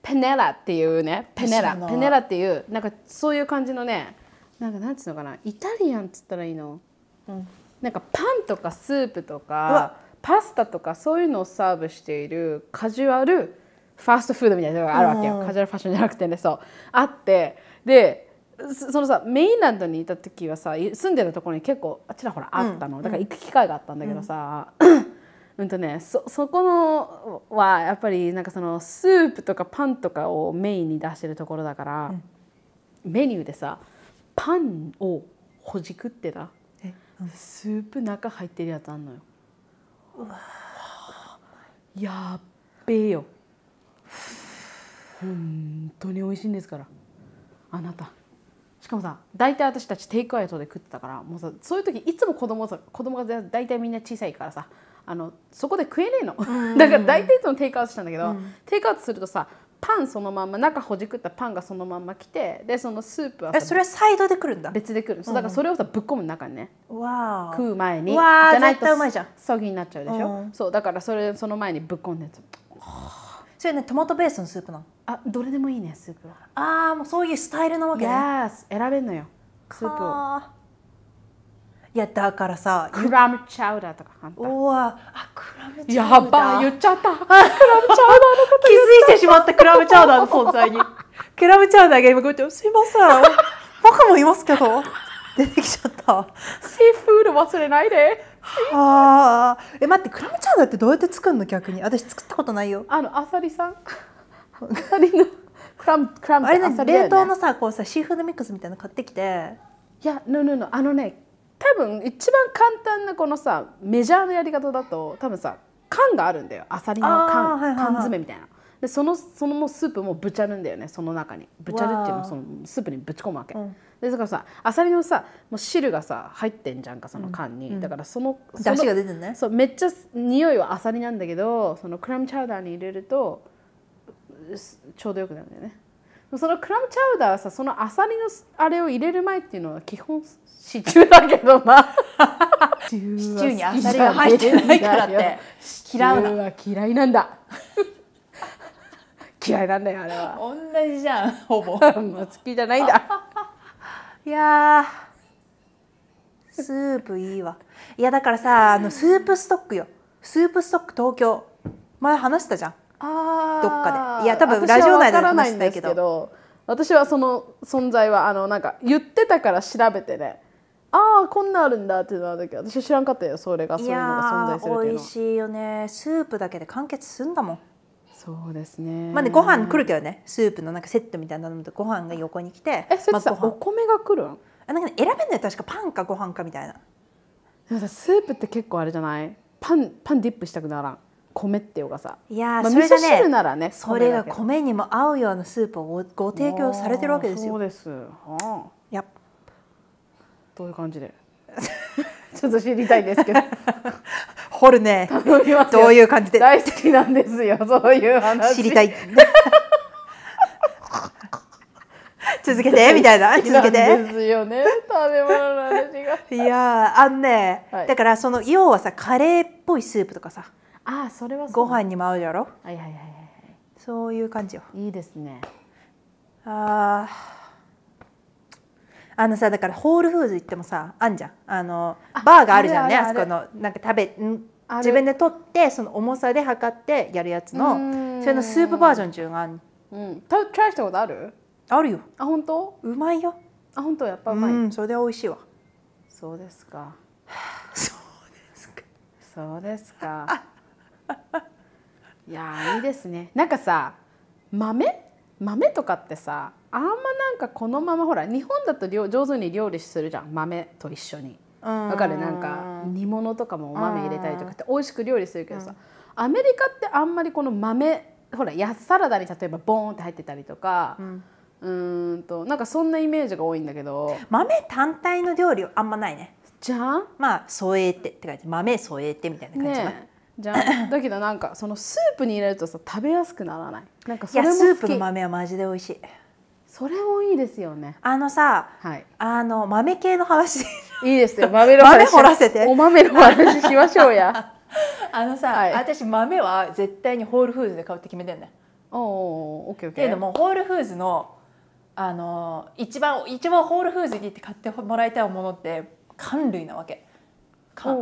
ペネラっていうねペネラペネラっていうなんかそういう感じのねなんかなんつうのかなイタリアンっつったらいいの、うん、なんかパンとかスープとかパスタとかそういうのをサーブしているカジュアルファーストフードみたいなのがあるわけよ、カジュアルファッションじゃなくてねそうあってでそのさメインランドにいた時はさ住んでたところに結構あちらほらあったの、うん、だから行く機会があったんだけどさ、うん、うんとねそそこのはやっぱりなんかそのスープとかパンとかをメインに出してるところだから、うん、メニューでさパンをほじくってたスープ中入ってるやつあんのよ。やっべえよ本当に美味しいんですからあなたしかもさ大体私たちテイクアウトで食ってたからもうさそういう時いつも子供さ子供が大体みんな小さいからさあのそこで食えねえのだから大体いつもテイクアウトしたんだけど、うん、テイクアウトするとさパンそのまんま中ほじくったパンがそのまんま来てでそのスープはえそれはサイドで来るんだ別で来る、そうだからそれをさぶっ込む中にねわ食う前にわじゃないとそぎになっちゃうでしょ、うん、そうだからそれその前にぶっ込んでそれねトマトベースのスープなのあどれでもいいねス
ープはああもうそういうスタイルなわけね選べんのよスープをいやだからさクラムチャウダーとか簡単うわあクラムチャウダーやばい言っちゃったクラムチャウダーのこと気づいてしまったクラムチャウダーの存在に クラムチャウダーが今こうやって「すいません僕もいますけど」出てきちゃったシーフード忘れないではあえ待ってクラムチャウダーってどうやって作るの逆に私作ったことないよあのあさりさんあさりのクラムクラムチャウダー冷凍のさこうさシーフードミックスみたいなの買ってきていや、no, n あ
のね多分一番簡単なこのさメジャーのやり方だと多分さ缶があるんだよあさりの缶缶詰みたいな。はいいでそのそのもスープもぶちゃるんだよねその中にぶちゃるっていうのそのスープにぶち込むわけ、でだからさあさりのさもう汁がさ入ってんじゃんかその缶に、うん、だからその出汁が出てるねそうめっちゃ匂いはあさりなんだけどそのクラムチャウダーに入れるとちょうどよくなるんだよねそのクラムチャウダーはさそのアサリのあれを入れる前っていうのは基本シチューだけどな
シチューにアサリが入ってないからって嫌うな
嫌いなんだ嫌いなんだよあれは同じじゃんほぼ好きじゃな
いんだいやスープいいわいやだからさあのスープストックよスープストック東京前話したじゃんあどっかでいや多分ラジオ内で話したいけ
ど私はその存在はあのなんか言ってたから調べてね
ああこんなあるんだっていうのはだけど私は知らんかったよそれがそういうのが存在するっていうの美味しいよねスープだけで完結すんだもん
そうですねまあねご飯来
るけどねスープのなんかセットみたいなのとご飯が横に来てえそれってさ、まあ、お米が来るんあなんか、ね、選べんのよ確かパンかご飯かみたいなでもさスープって結構あれじゃないパンパンディップしたくならん米っていうかさいや、まあ、それがね汁ならねそれが米にも合うようなスープをご提供されてるわけですよそ
うですはあ
やどういう感じで ちょっと知りたいですけど 掘るねどういう感じで大好きなんですよそういう話知りたい 続けてみたいな続けてで
すよね食べ物の話が
いやあのね、はい、だからその要はさカレーっぽいスープとかさああそれはご飯にも合うじゃろはいはいはいはいそういう感じよいいですねあああのさだからホールフーズ行ってもさあんじゃんあのバーがあるじゃんねあそこのなんか食べん自分で取ってその重さで測ってやるやつのそれのスープバージョン中があるうんトライしたことあるあるよあ本当うまいよあ本当やっぱうまい、うん、それで美味しいわ
そうですか そうですかそうですか いやいいですねなんかさ豆豆とかってさあんまなんかこのままほら日本だと上手に料理するじゃん豆と一緒にわかるなんか煮物とかもお豆入れたりとかって美味しく料理するけどさ、うん、アメリカってあんまりこの豆ほらやサラダに例えばボーンって入ってたりとか、うん、
うんとなんかそんなイメージが多いんだけど豆単体の料理あんまないねじゃんまあ添えてって感じ豆添えてみたいな感じ、ねじゃん だけどなんかそのスープに入れるとさ食べやすくならないなんかそれもスープの豆はマジで美味しいそれもいいですよねあのさ、はい、あの豆系の話いいですよ豆の話らせてお豆の話しましょうや あのさ、はい、私豆は絶対にホールフーズで買うって決めてんねおおオッケーオッケーっもホールフーズのあの一番一番ホールフーズに行って買ってもらいたいものって柑類なわけ缶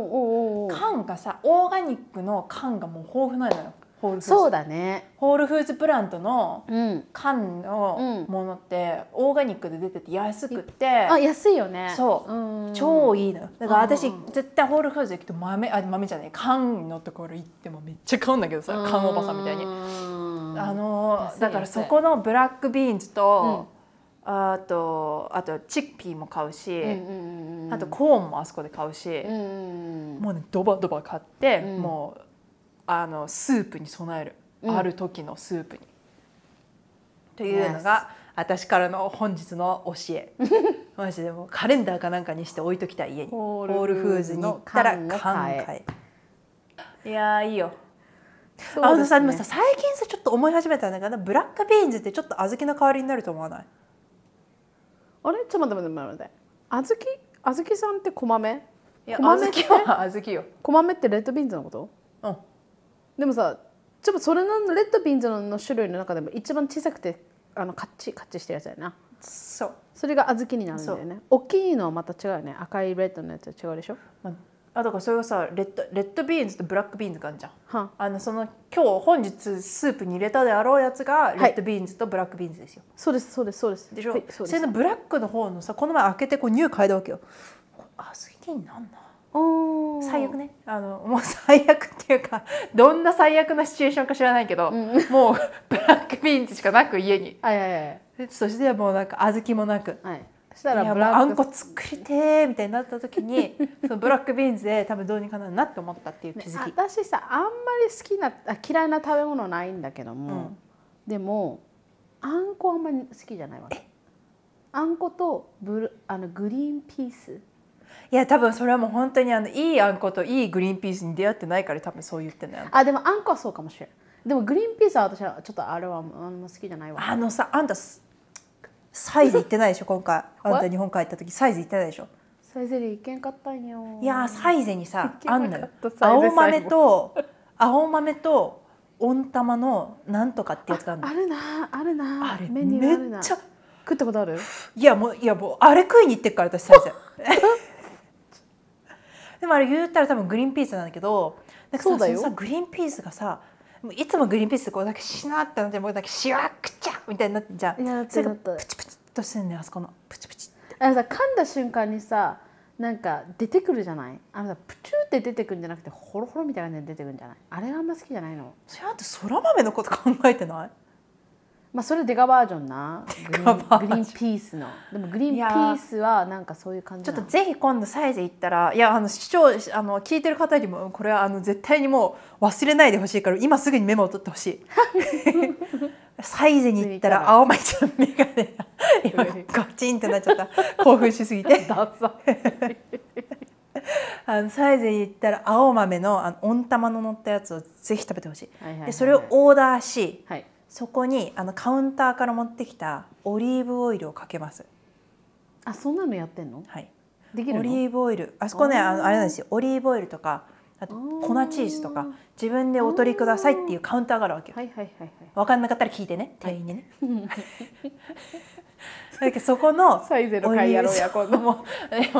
缶がさオーガニックの缶がもう豊富なのよホールフーズそうだねホールフーズプラントの缶のものってオーガニックで出てて安くて、あ安いよねそう超いいのよだから私絶対ホールフーズ行くと豆あ豆じゃない缶のところ行ってもめっちゃ買うんだけどさ缶おばさんみたいにあのだからそこのブラックビーンズと、あとあとチッピーも買うし、あとコーンもあそこで買うし、もうねドバドバ買って、もうあのスープに備える、ある時のスープに。というのが、私からの本日の教え マジでもカレンダーかなんかにして置いときたい家にホールフーズに行ったら缶買いやいいよ、ね、あのさでもさ最近さちょっと思い始めたんだけどブラックビーンズってちょっと小豆の代わりになると思わないあれちょっと待って待って待って待ってあずきあ
さんってこまめいや小豆は小豆よこまめってレッドビーンズのことうんでもさちょっとそれのレッドビーンズのの種類の中でも一番小さくてあのカッチカッチしてるやつだよなそうそれが小豆になるんだよね大きいのはまた違うよね赤
いレッドのやつは違うでしょ、まあ、あだからそれがさレッドレッドビーンズとブラックビーンズがあるじゃん、はあ、のその今日本日スープに入れたであろうやつがレッドビーンズとブラックビーンズですよ、はい、そうですそうですそうですでしょ、はい、それのブラックの方のさこの前開けてこう乳変えたわけよあすぎになんな最悪ねあのもう最悪っていうか どんな最悪なシチュエーションか知らないけど、うん、もうブラックビーンズしかなく家に、はいはいはい、そしてもうなんか小豆もなく、はい、そしたらブラックあんこ作りてーみたいになった時に そのブラックビーンズで多分どうにかなるなって思ったっていう気づき、ね、私さあんまり
好きなあ嫌いな食べ物ないんだけども、うん、でもあんこあんまり好きじゃないわけあんことブルあのグリーンピース
いや多分それはもう本当にあのいいあんこといいグリーンピースに出会ってないから多分そう言ってんだよあ
でもあんこはそうかもしれないでもグリーンピースは私はちょっとあれはあんま好きじゃないわあのさあんた
すサイズいってないでしょ今回 あんた日本帰った時サイズいってないでしょ
サイゼリーいけんかったんよいやサイゼ
にさあんのよ青豆と青豆と温玉のなんとかってやつがあるのある
なあるな
あれメニューあるなめっちゃ食ったことあるいやもういやもうあれ食いに行ってっから私サイゼ でもあれ言ったら多分グリーンピースなんだけどなんかそうだよさグリーンピースがさいつもグリーンピースこうだけしなってなってもうなんしわくちゃみたいになってじゃんそれがプチプとしてんねあそこのプチプチってあのさ噛んだ瞬間にさ
なんか出てくるじゃないあのさプチューって出てくるんじゃなくてホロホロみたいな感じで出てくるんじゃないあれがあんま好きじゃないのそれあんたそら豆のこと考えてないまあそれデカバージョンなグリーン
グリーンピースのでもグリーンピース
はなんかそういう感じちょっ
とぜひ今度サイズ行ったらいやあの視聴あの聞いてる方にもこれはあの絶対にもう忘れないでほしいから今すぐにメモを取ってほしい サイゼに行ったら青巻ちゃん眼鏡が今 ガチンってなっちゃった興奮しすぎて あのサイゼに行ったら青豆のあの温玉の乗ったやつをぜひ食べてほしいでそれをオーダーし、はい、そこにあのカウンターから持ってきたオリーブオイルをかけますあそんなのやってんのはいオリーブオイルあそこねあのあれなんですよオリーブオイルとか粉チーズとか自分でお取りくださいっていうカウンターがあるわけよ。はいはいはいはい、分かんなかったら聞いてね店員にね。だけそこのサイゼの買やろうや今度も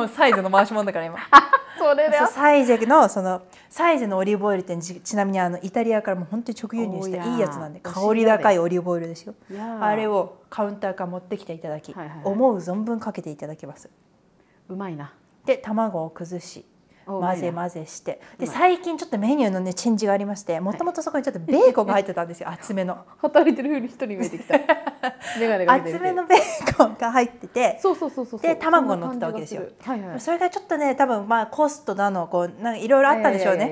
うサイゼの回しもだから今 それでサイゼのそのサイゼのオリーブオイルってちなみにあのイタリアからも本当に直輸入していいやつなんで香り高いオリーブオイルですよあれをカウンターから持ってきていただき、はいはいはい、思う存分かけていただきますうまいなで卵を崩し混ぜ混ぜしてで最近ちょっとメニューのねチェンジがありましてもともとそこにちょっとベーコンが入ってたんですよ 厚めの働いてるふうに人見えてきた 厚めのベーコンが入っててそうそうそうそうで卵が乗ってたわけですよ、はいはい、それがちょっとね多分まあコストなのこうなんかいろいろあったんでしょうね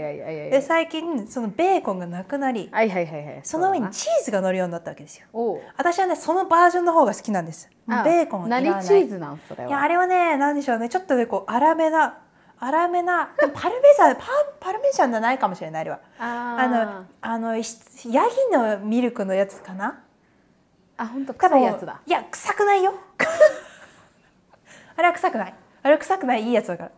で最近そのベーコンがなくなり、はいはいはいはい、その上にチーズが乗るようになったわけですよ私はねそのバージョンの方が好きなんですベーコンは何チーズなんそれはあれはね何でしょうねちょっとねこう粗めな粗めなでもパルメザンパパルメザンじゃないかもしれないあれはあのあのヤギのミルクのやつかなあ本当臭いやつだいや臭くないよ あれは臭くないあれは臭くないいいやつだから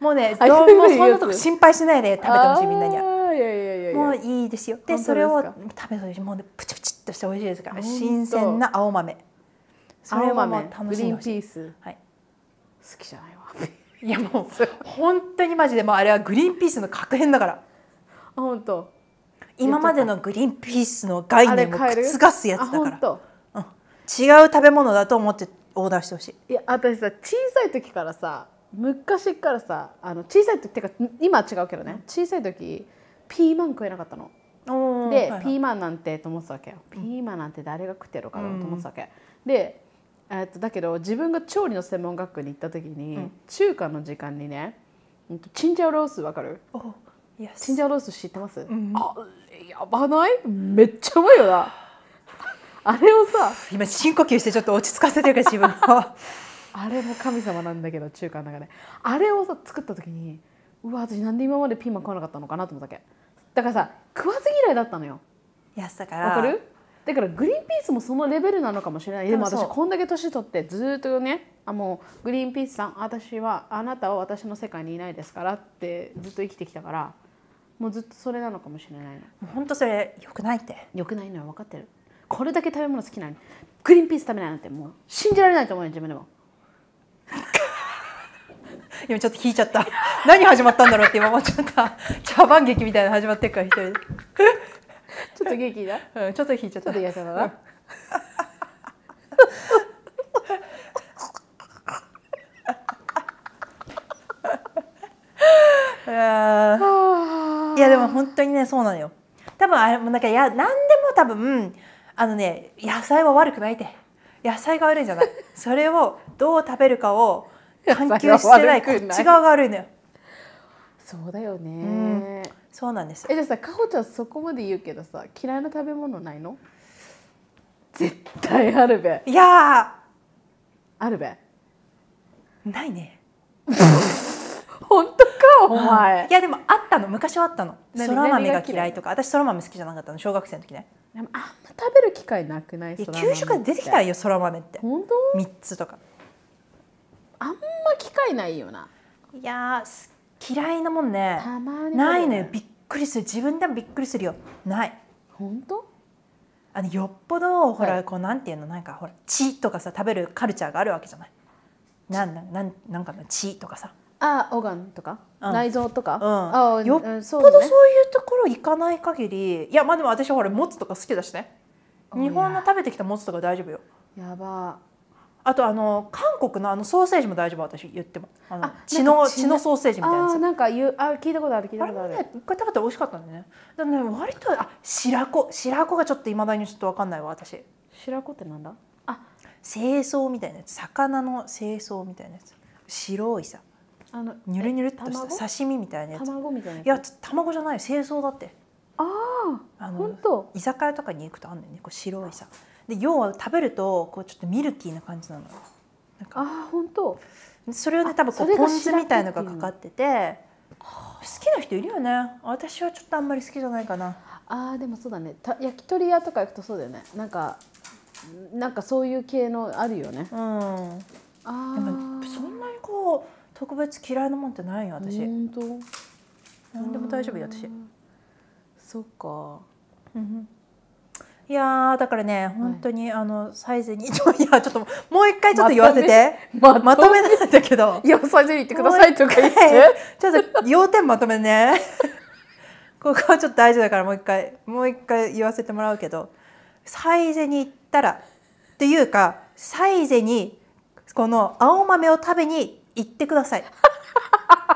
もうね どうもそんなとこ心配しないで食べてほしいみんなにはいやいやいやもういいですよでそれを食べてほしいもうねプチプチっとして美味しいですから新鮮な青豆
それも楽しみでほしい、はい、好きじゃないわ
いやもう本当にマジでもあれはグリーンピースの格変だからあ
本当今まで
のグリーンピースの概念を覆すやつだ
から、うん、違
う食べ物だと思ってオーダーしてほし
いいや私さ小さい時からさ昔からさあの小さい時っていうか今は違うけどね小さい時ピーマン食えなかったので、ピーマンなんてと思ってたわけよ、ピーマンなんて誰が食ってるかと思ってたわけ、うん、でえっと、だけど自分が調理の専門学校に行った時に、うん、中華の時間にねチンジャオロースわかる、oh, チンジャオロース知ってます、うん、あやばないめっちゃうまいよなあれをさ今深呼吸してちょっと落ち着かせてるから自分の あれも神様なんだけど中華の中であれをさ作った時にうわ私なんで今までピーマン食わなかったのかなと思ったっけだからさ食わず嫌いだったのよ
いやだからわかる
だからグリーンピースもそのレベルなのかもしれないでも私こんだけ年取ってずっとねあもうグリーンピースさん私はあなたは私の世界にいないですからってずっと生きてきたからもうずっとそれなのかもしれない本当それよくないってよくないのは分かってるこれだけ食べ物好きなのにグリーンピース食べないなんてもう
信じられないと思うよ自分でも 今ちょっと引いちゃった何始まったんだろうって今思っちゃった茶番劇みたいなの始まってるから一人でちょっと元気だ。うん、ちょっと引いちゃった。ちょっと嫌だな。いやでも本当にねそうなのよ多分あれもなんかや何でも多分あのね野菜は悪くないって野菜が悪いんじゃないそれをどう食べるかを探求してないこっち側が悪いのよそうだよね、うんそうなんですえじゃあさかほちゃんそこま
で言うけどさ嫌いな食べ物ないの
絶対あるべいやあるべないね 本当かお前いやでもあったの昔はあったのそら豆が嫌いとか私そら豆好きじゃなかったの小学生の時ねでも
あんま食べる
機会なくないすや給食で出てきたよそら豆って本当3つとかあんま機会ないよないや好嫌いなもんねないのよびっくりする自分でもびっくりするよない本当あのよっぽどほら、はい、こうなんていうのなんかほら血とかさ食べるカルチャーがあるわけじゃないなんなんなんなんかの血とかさあオガンとか、うん、内臓
とか、うん、あよっぽどそういう
ところ行かない限りいやまあでも私ほらもつとか好きだしね日本の食べてきたもつとか大丈夫よやばあとあの韓国のあのソーセージも大丈夫私言ってもあの血の血のソーセージみたいなやつなんかゆあ聞いたことある聞いたことあるあれね一回食べたら美味しかったんでねでね割とあ白子白子がちょっといまだにちょっと分かんないわ私白子ってなんだあ清掃みたいなやつ魚の清掃みたいなやつ白いさあのニュルニュルっとした刺身みたいなやつ卵みたいないや卵じゃない清掃だってあああの居酒屋とかに行くとあんねんねこう白いさで要は食べるとこうちょっとミルキーな感じなのなんかあ本当それをね多分こうポン酢みたいのがかかってて好きな人いるよね私はちょっとあんまり好きじゃないかな
あーでもそうだねた焼き鳥屋とか行くとそうだよねなんかなんかそういう系
のあるよねうんあでそんなにこう特別嫌いなもんってないよ私本当何でも大丈夫よ私そっかうんいやだからね本当に、あのサイゼに いやちょっともう一回ちょっと言わせてまとめなんだけど いやサイゼに行ってくださいとか言ってちょっと要点まとめね ここはちょっと大事だからもう一回もう一回言わせてもらうけどサイゼに行ったらっていうかサイゼにこの青豆を食べに行ってください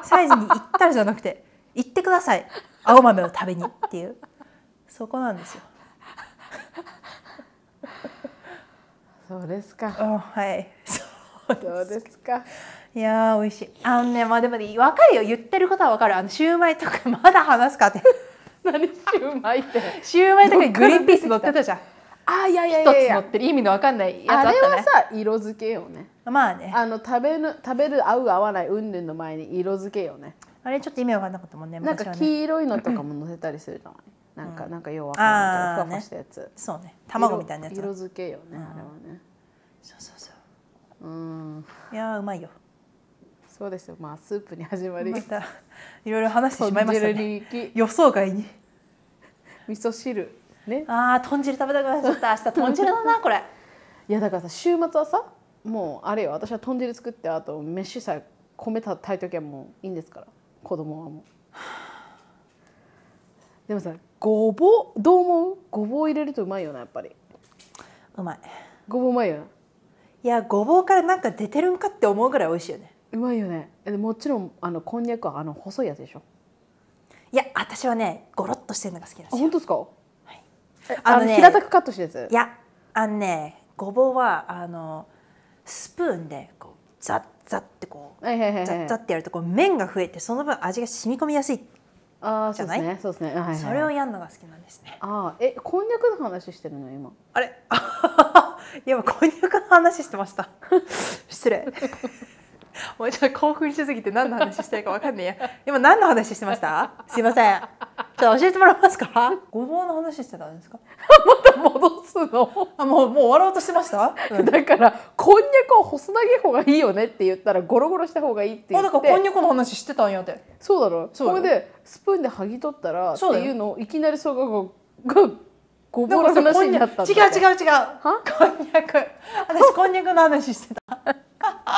サイゼに行ったらじゃなくて行ってください青豆を食べにっていうそこなんですよそうですか。はい。そ
うです
か。いや美味しい。あのね、まあでもね、わかるよ。言ってることはわかる。あのシューマイとかまだ話すかって。何シューマイって。シューマイとかグリーンピース乗ってたじゃん。あいやいやいやいや乗ってる意味のわかんないやつあ、ね、れは
さ色付けよねまあねあの食べる食べる合う合わない云々の前に色
付けよねあれちょっと意味わかんなかったもんねなんか黄色
いのとかも乗せたりするじゃないなんか、うん、なんかようわからんけどふわふわしたやつ、そうね卵みたいなやつ色付けよね、うん、あれはねそうそうそううんいやうまいよそうですよまあスープに始
まりまたいろいろ話してしまいましたね予想外に味噌汁ねああ豚汁食べたくなっちゃった明日豚汁だなこれいやだからさ週
末はさもうあれよ私は豚汁作ってあと飯さえ米炊いときはもういいんですから子供はもうでもさごぼ
うどう思うごぼう入れるとうまいよなやっぱりうまいごぼううまいよないやごぼうからなんか出てるんかって思うぐらい美味しいよねうまいよねえもちろんあのこんにゃくはあの細いやつでしょいや私はねごろっとしてるのが好きなんあですよ本当ですか、はい、ああの平たくカットしたやついやあのねごぼうはあのスプーンでこうザッザッってこうはいはいはいはいッザッってやるとこう麺が増えてその分味が染み込みやすいってあじゃないそうですね、はいはい、それをやるのが好きなんですねあえこんにゃくの話してるの今あれい やこんにゃくの話してました 失礼 もうちょっと興奮しすぎて何の話してるかわかんないや今何の話してましたすいませんじゃ、教えてもらえますかごぼうの話してたんですか戻すのあもうもう笑おうとしてました、うん、だ
からこんにゃくを細長い方がいいよねって言ったらゴロゴロした方がいいって言ってあだからこんにゃくの話してたんやってそうだろそうこれでスプーンで剥ぎ取ったらっていうのをいきなりそうががごぼうの話になった違う違う違うこんにゃく私こんにゃくの話してた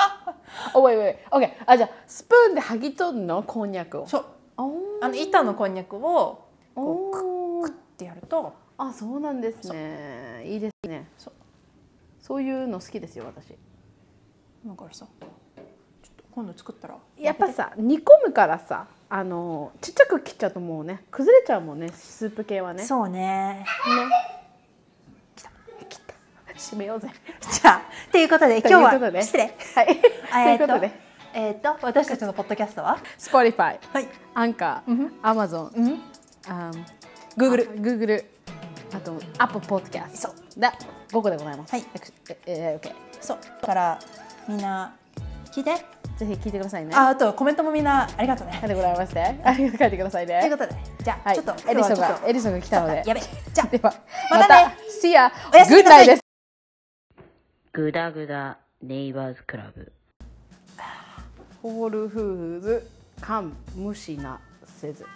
おおいおいオッケーあじゃあスプーンで剥ぎ取るのこんにゃくをそうあの板のこんにゃくをこうクックってやるとあそうなんですねいいですねそうそういうの好きですよ私だ
からさちょっと今度作ったら
やっぱさ煮込むからさあのちっちゃく切っちゃうともうね崩れちゃうもんねスープ系はねそ
うねね来た来た締めようぜ じゃあということで今日は失礼はいということでえっと私たちのポッドキャストは
Spotify、はい、アンカー、アマゾン、うん、ああ。グーグル。グー
グル。あと、アップポッドキャスト。そう。だ、5個でございます。はい。ええ、ー、OK。そう。だから、みんな、聞いて。ぜひ聞いてくださいね。あ、あとコメントもみんなありがとうね。ありがとうございます。ありがとう書いてくださいね。ということで、じゃあ、はい、ちょっとエリソンがエリソンが来たので。
やべ。じゃあ、ではまたね。See ya。おやすみなさい。です。グダグダネイバーズクラブ。ホールフーズ感無視なせず。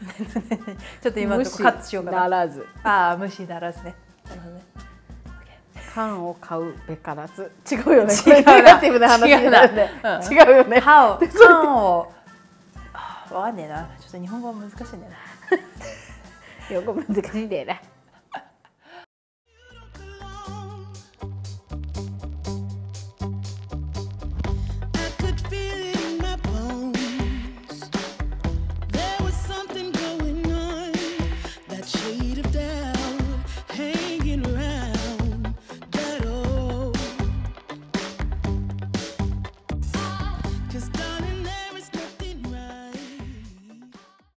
ちょっと今のとこカットしようかな。ならず。ああ無視ならずね。なるほどね。を買うべからず。違うよね。違うネガティブな話になる違う,、よね。をを。わかんねえな。ちょっと日本語難しいんだよな。日本語難しいんだよな。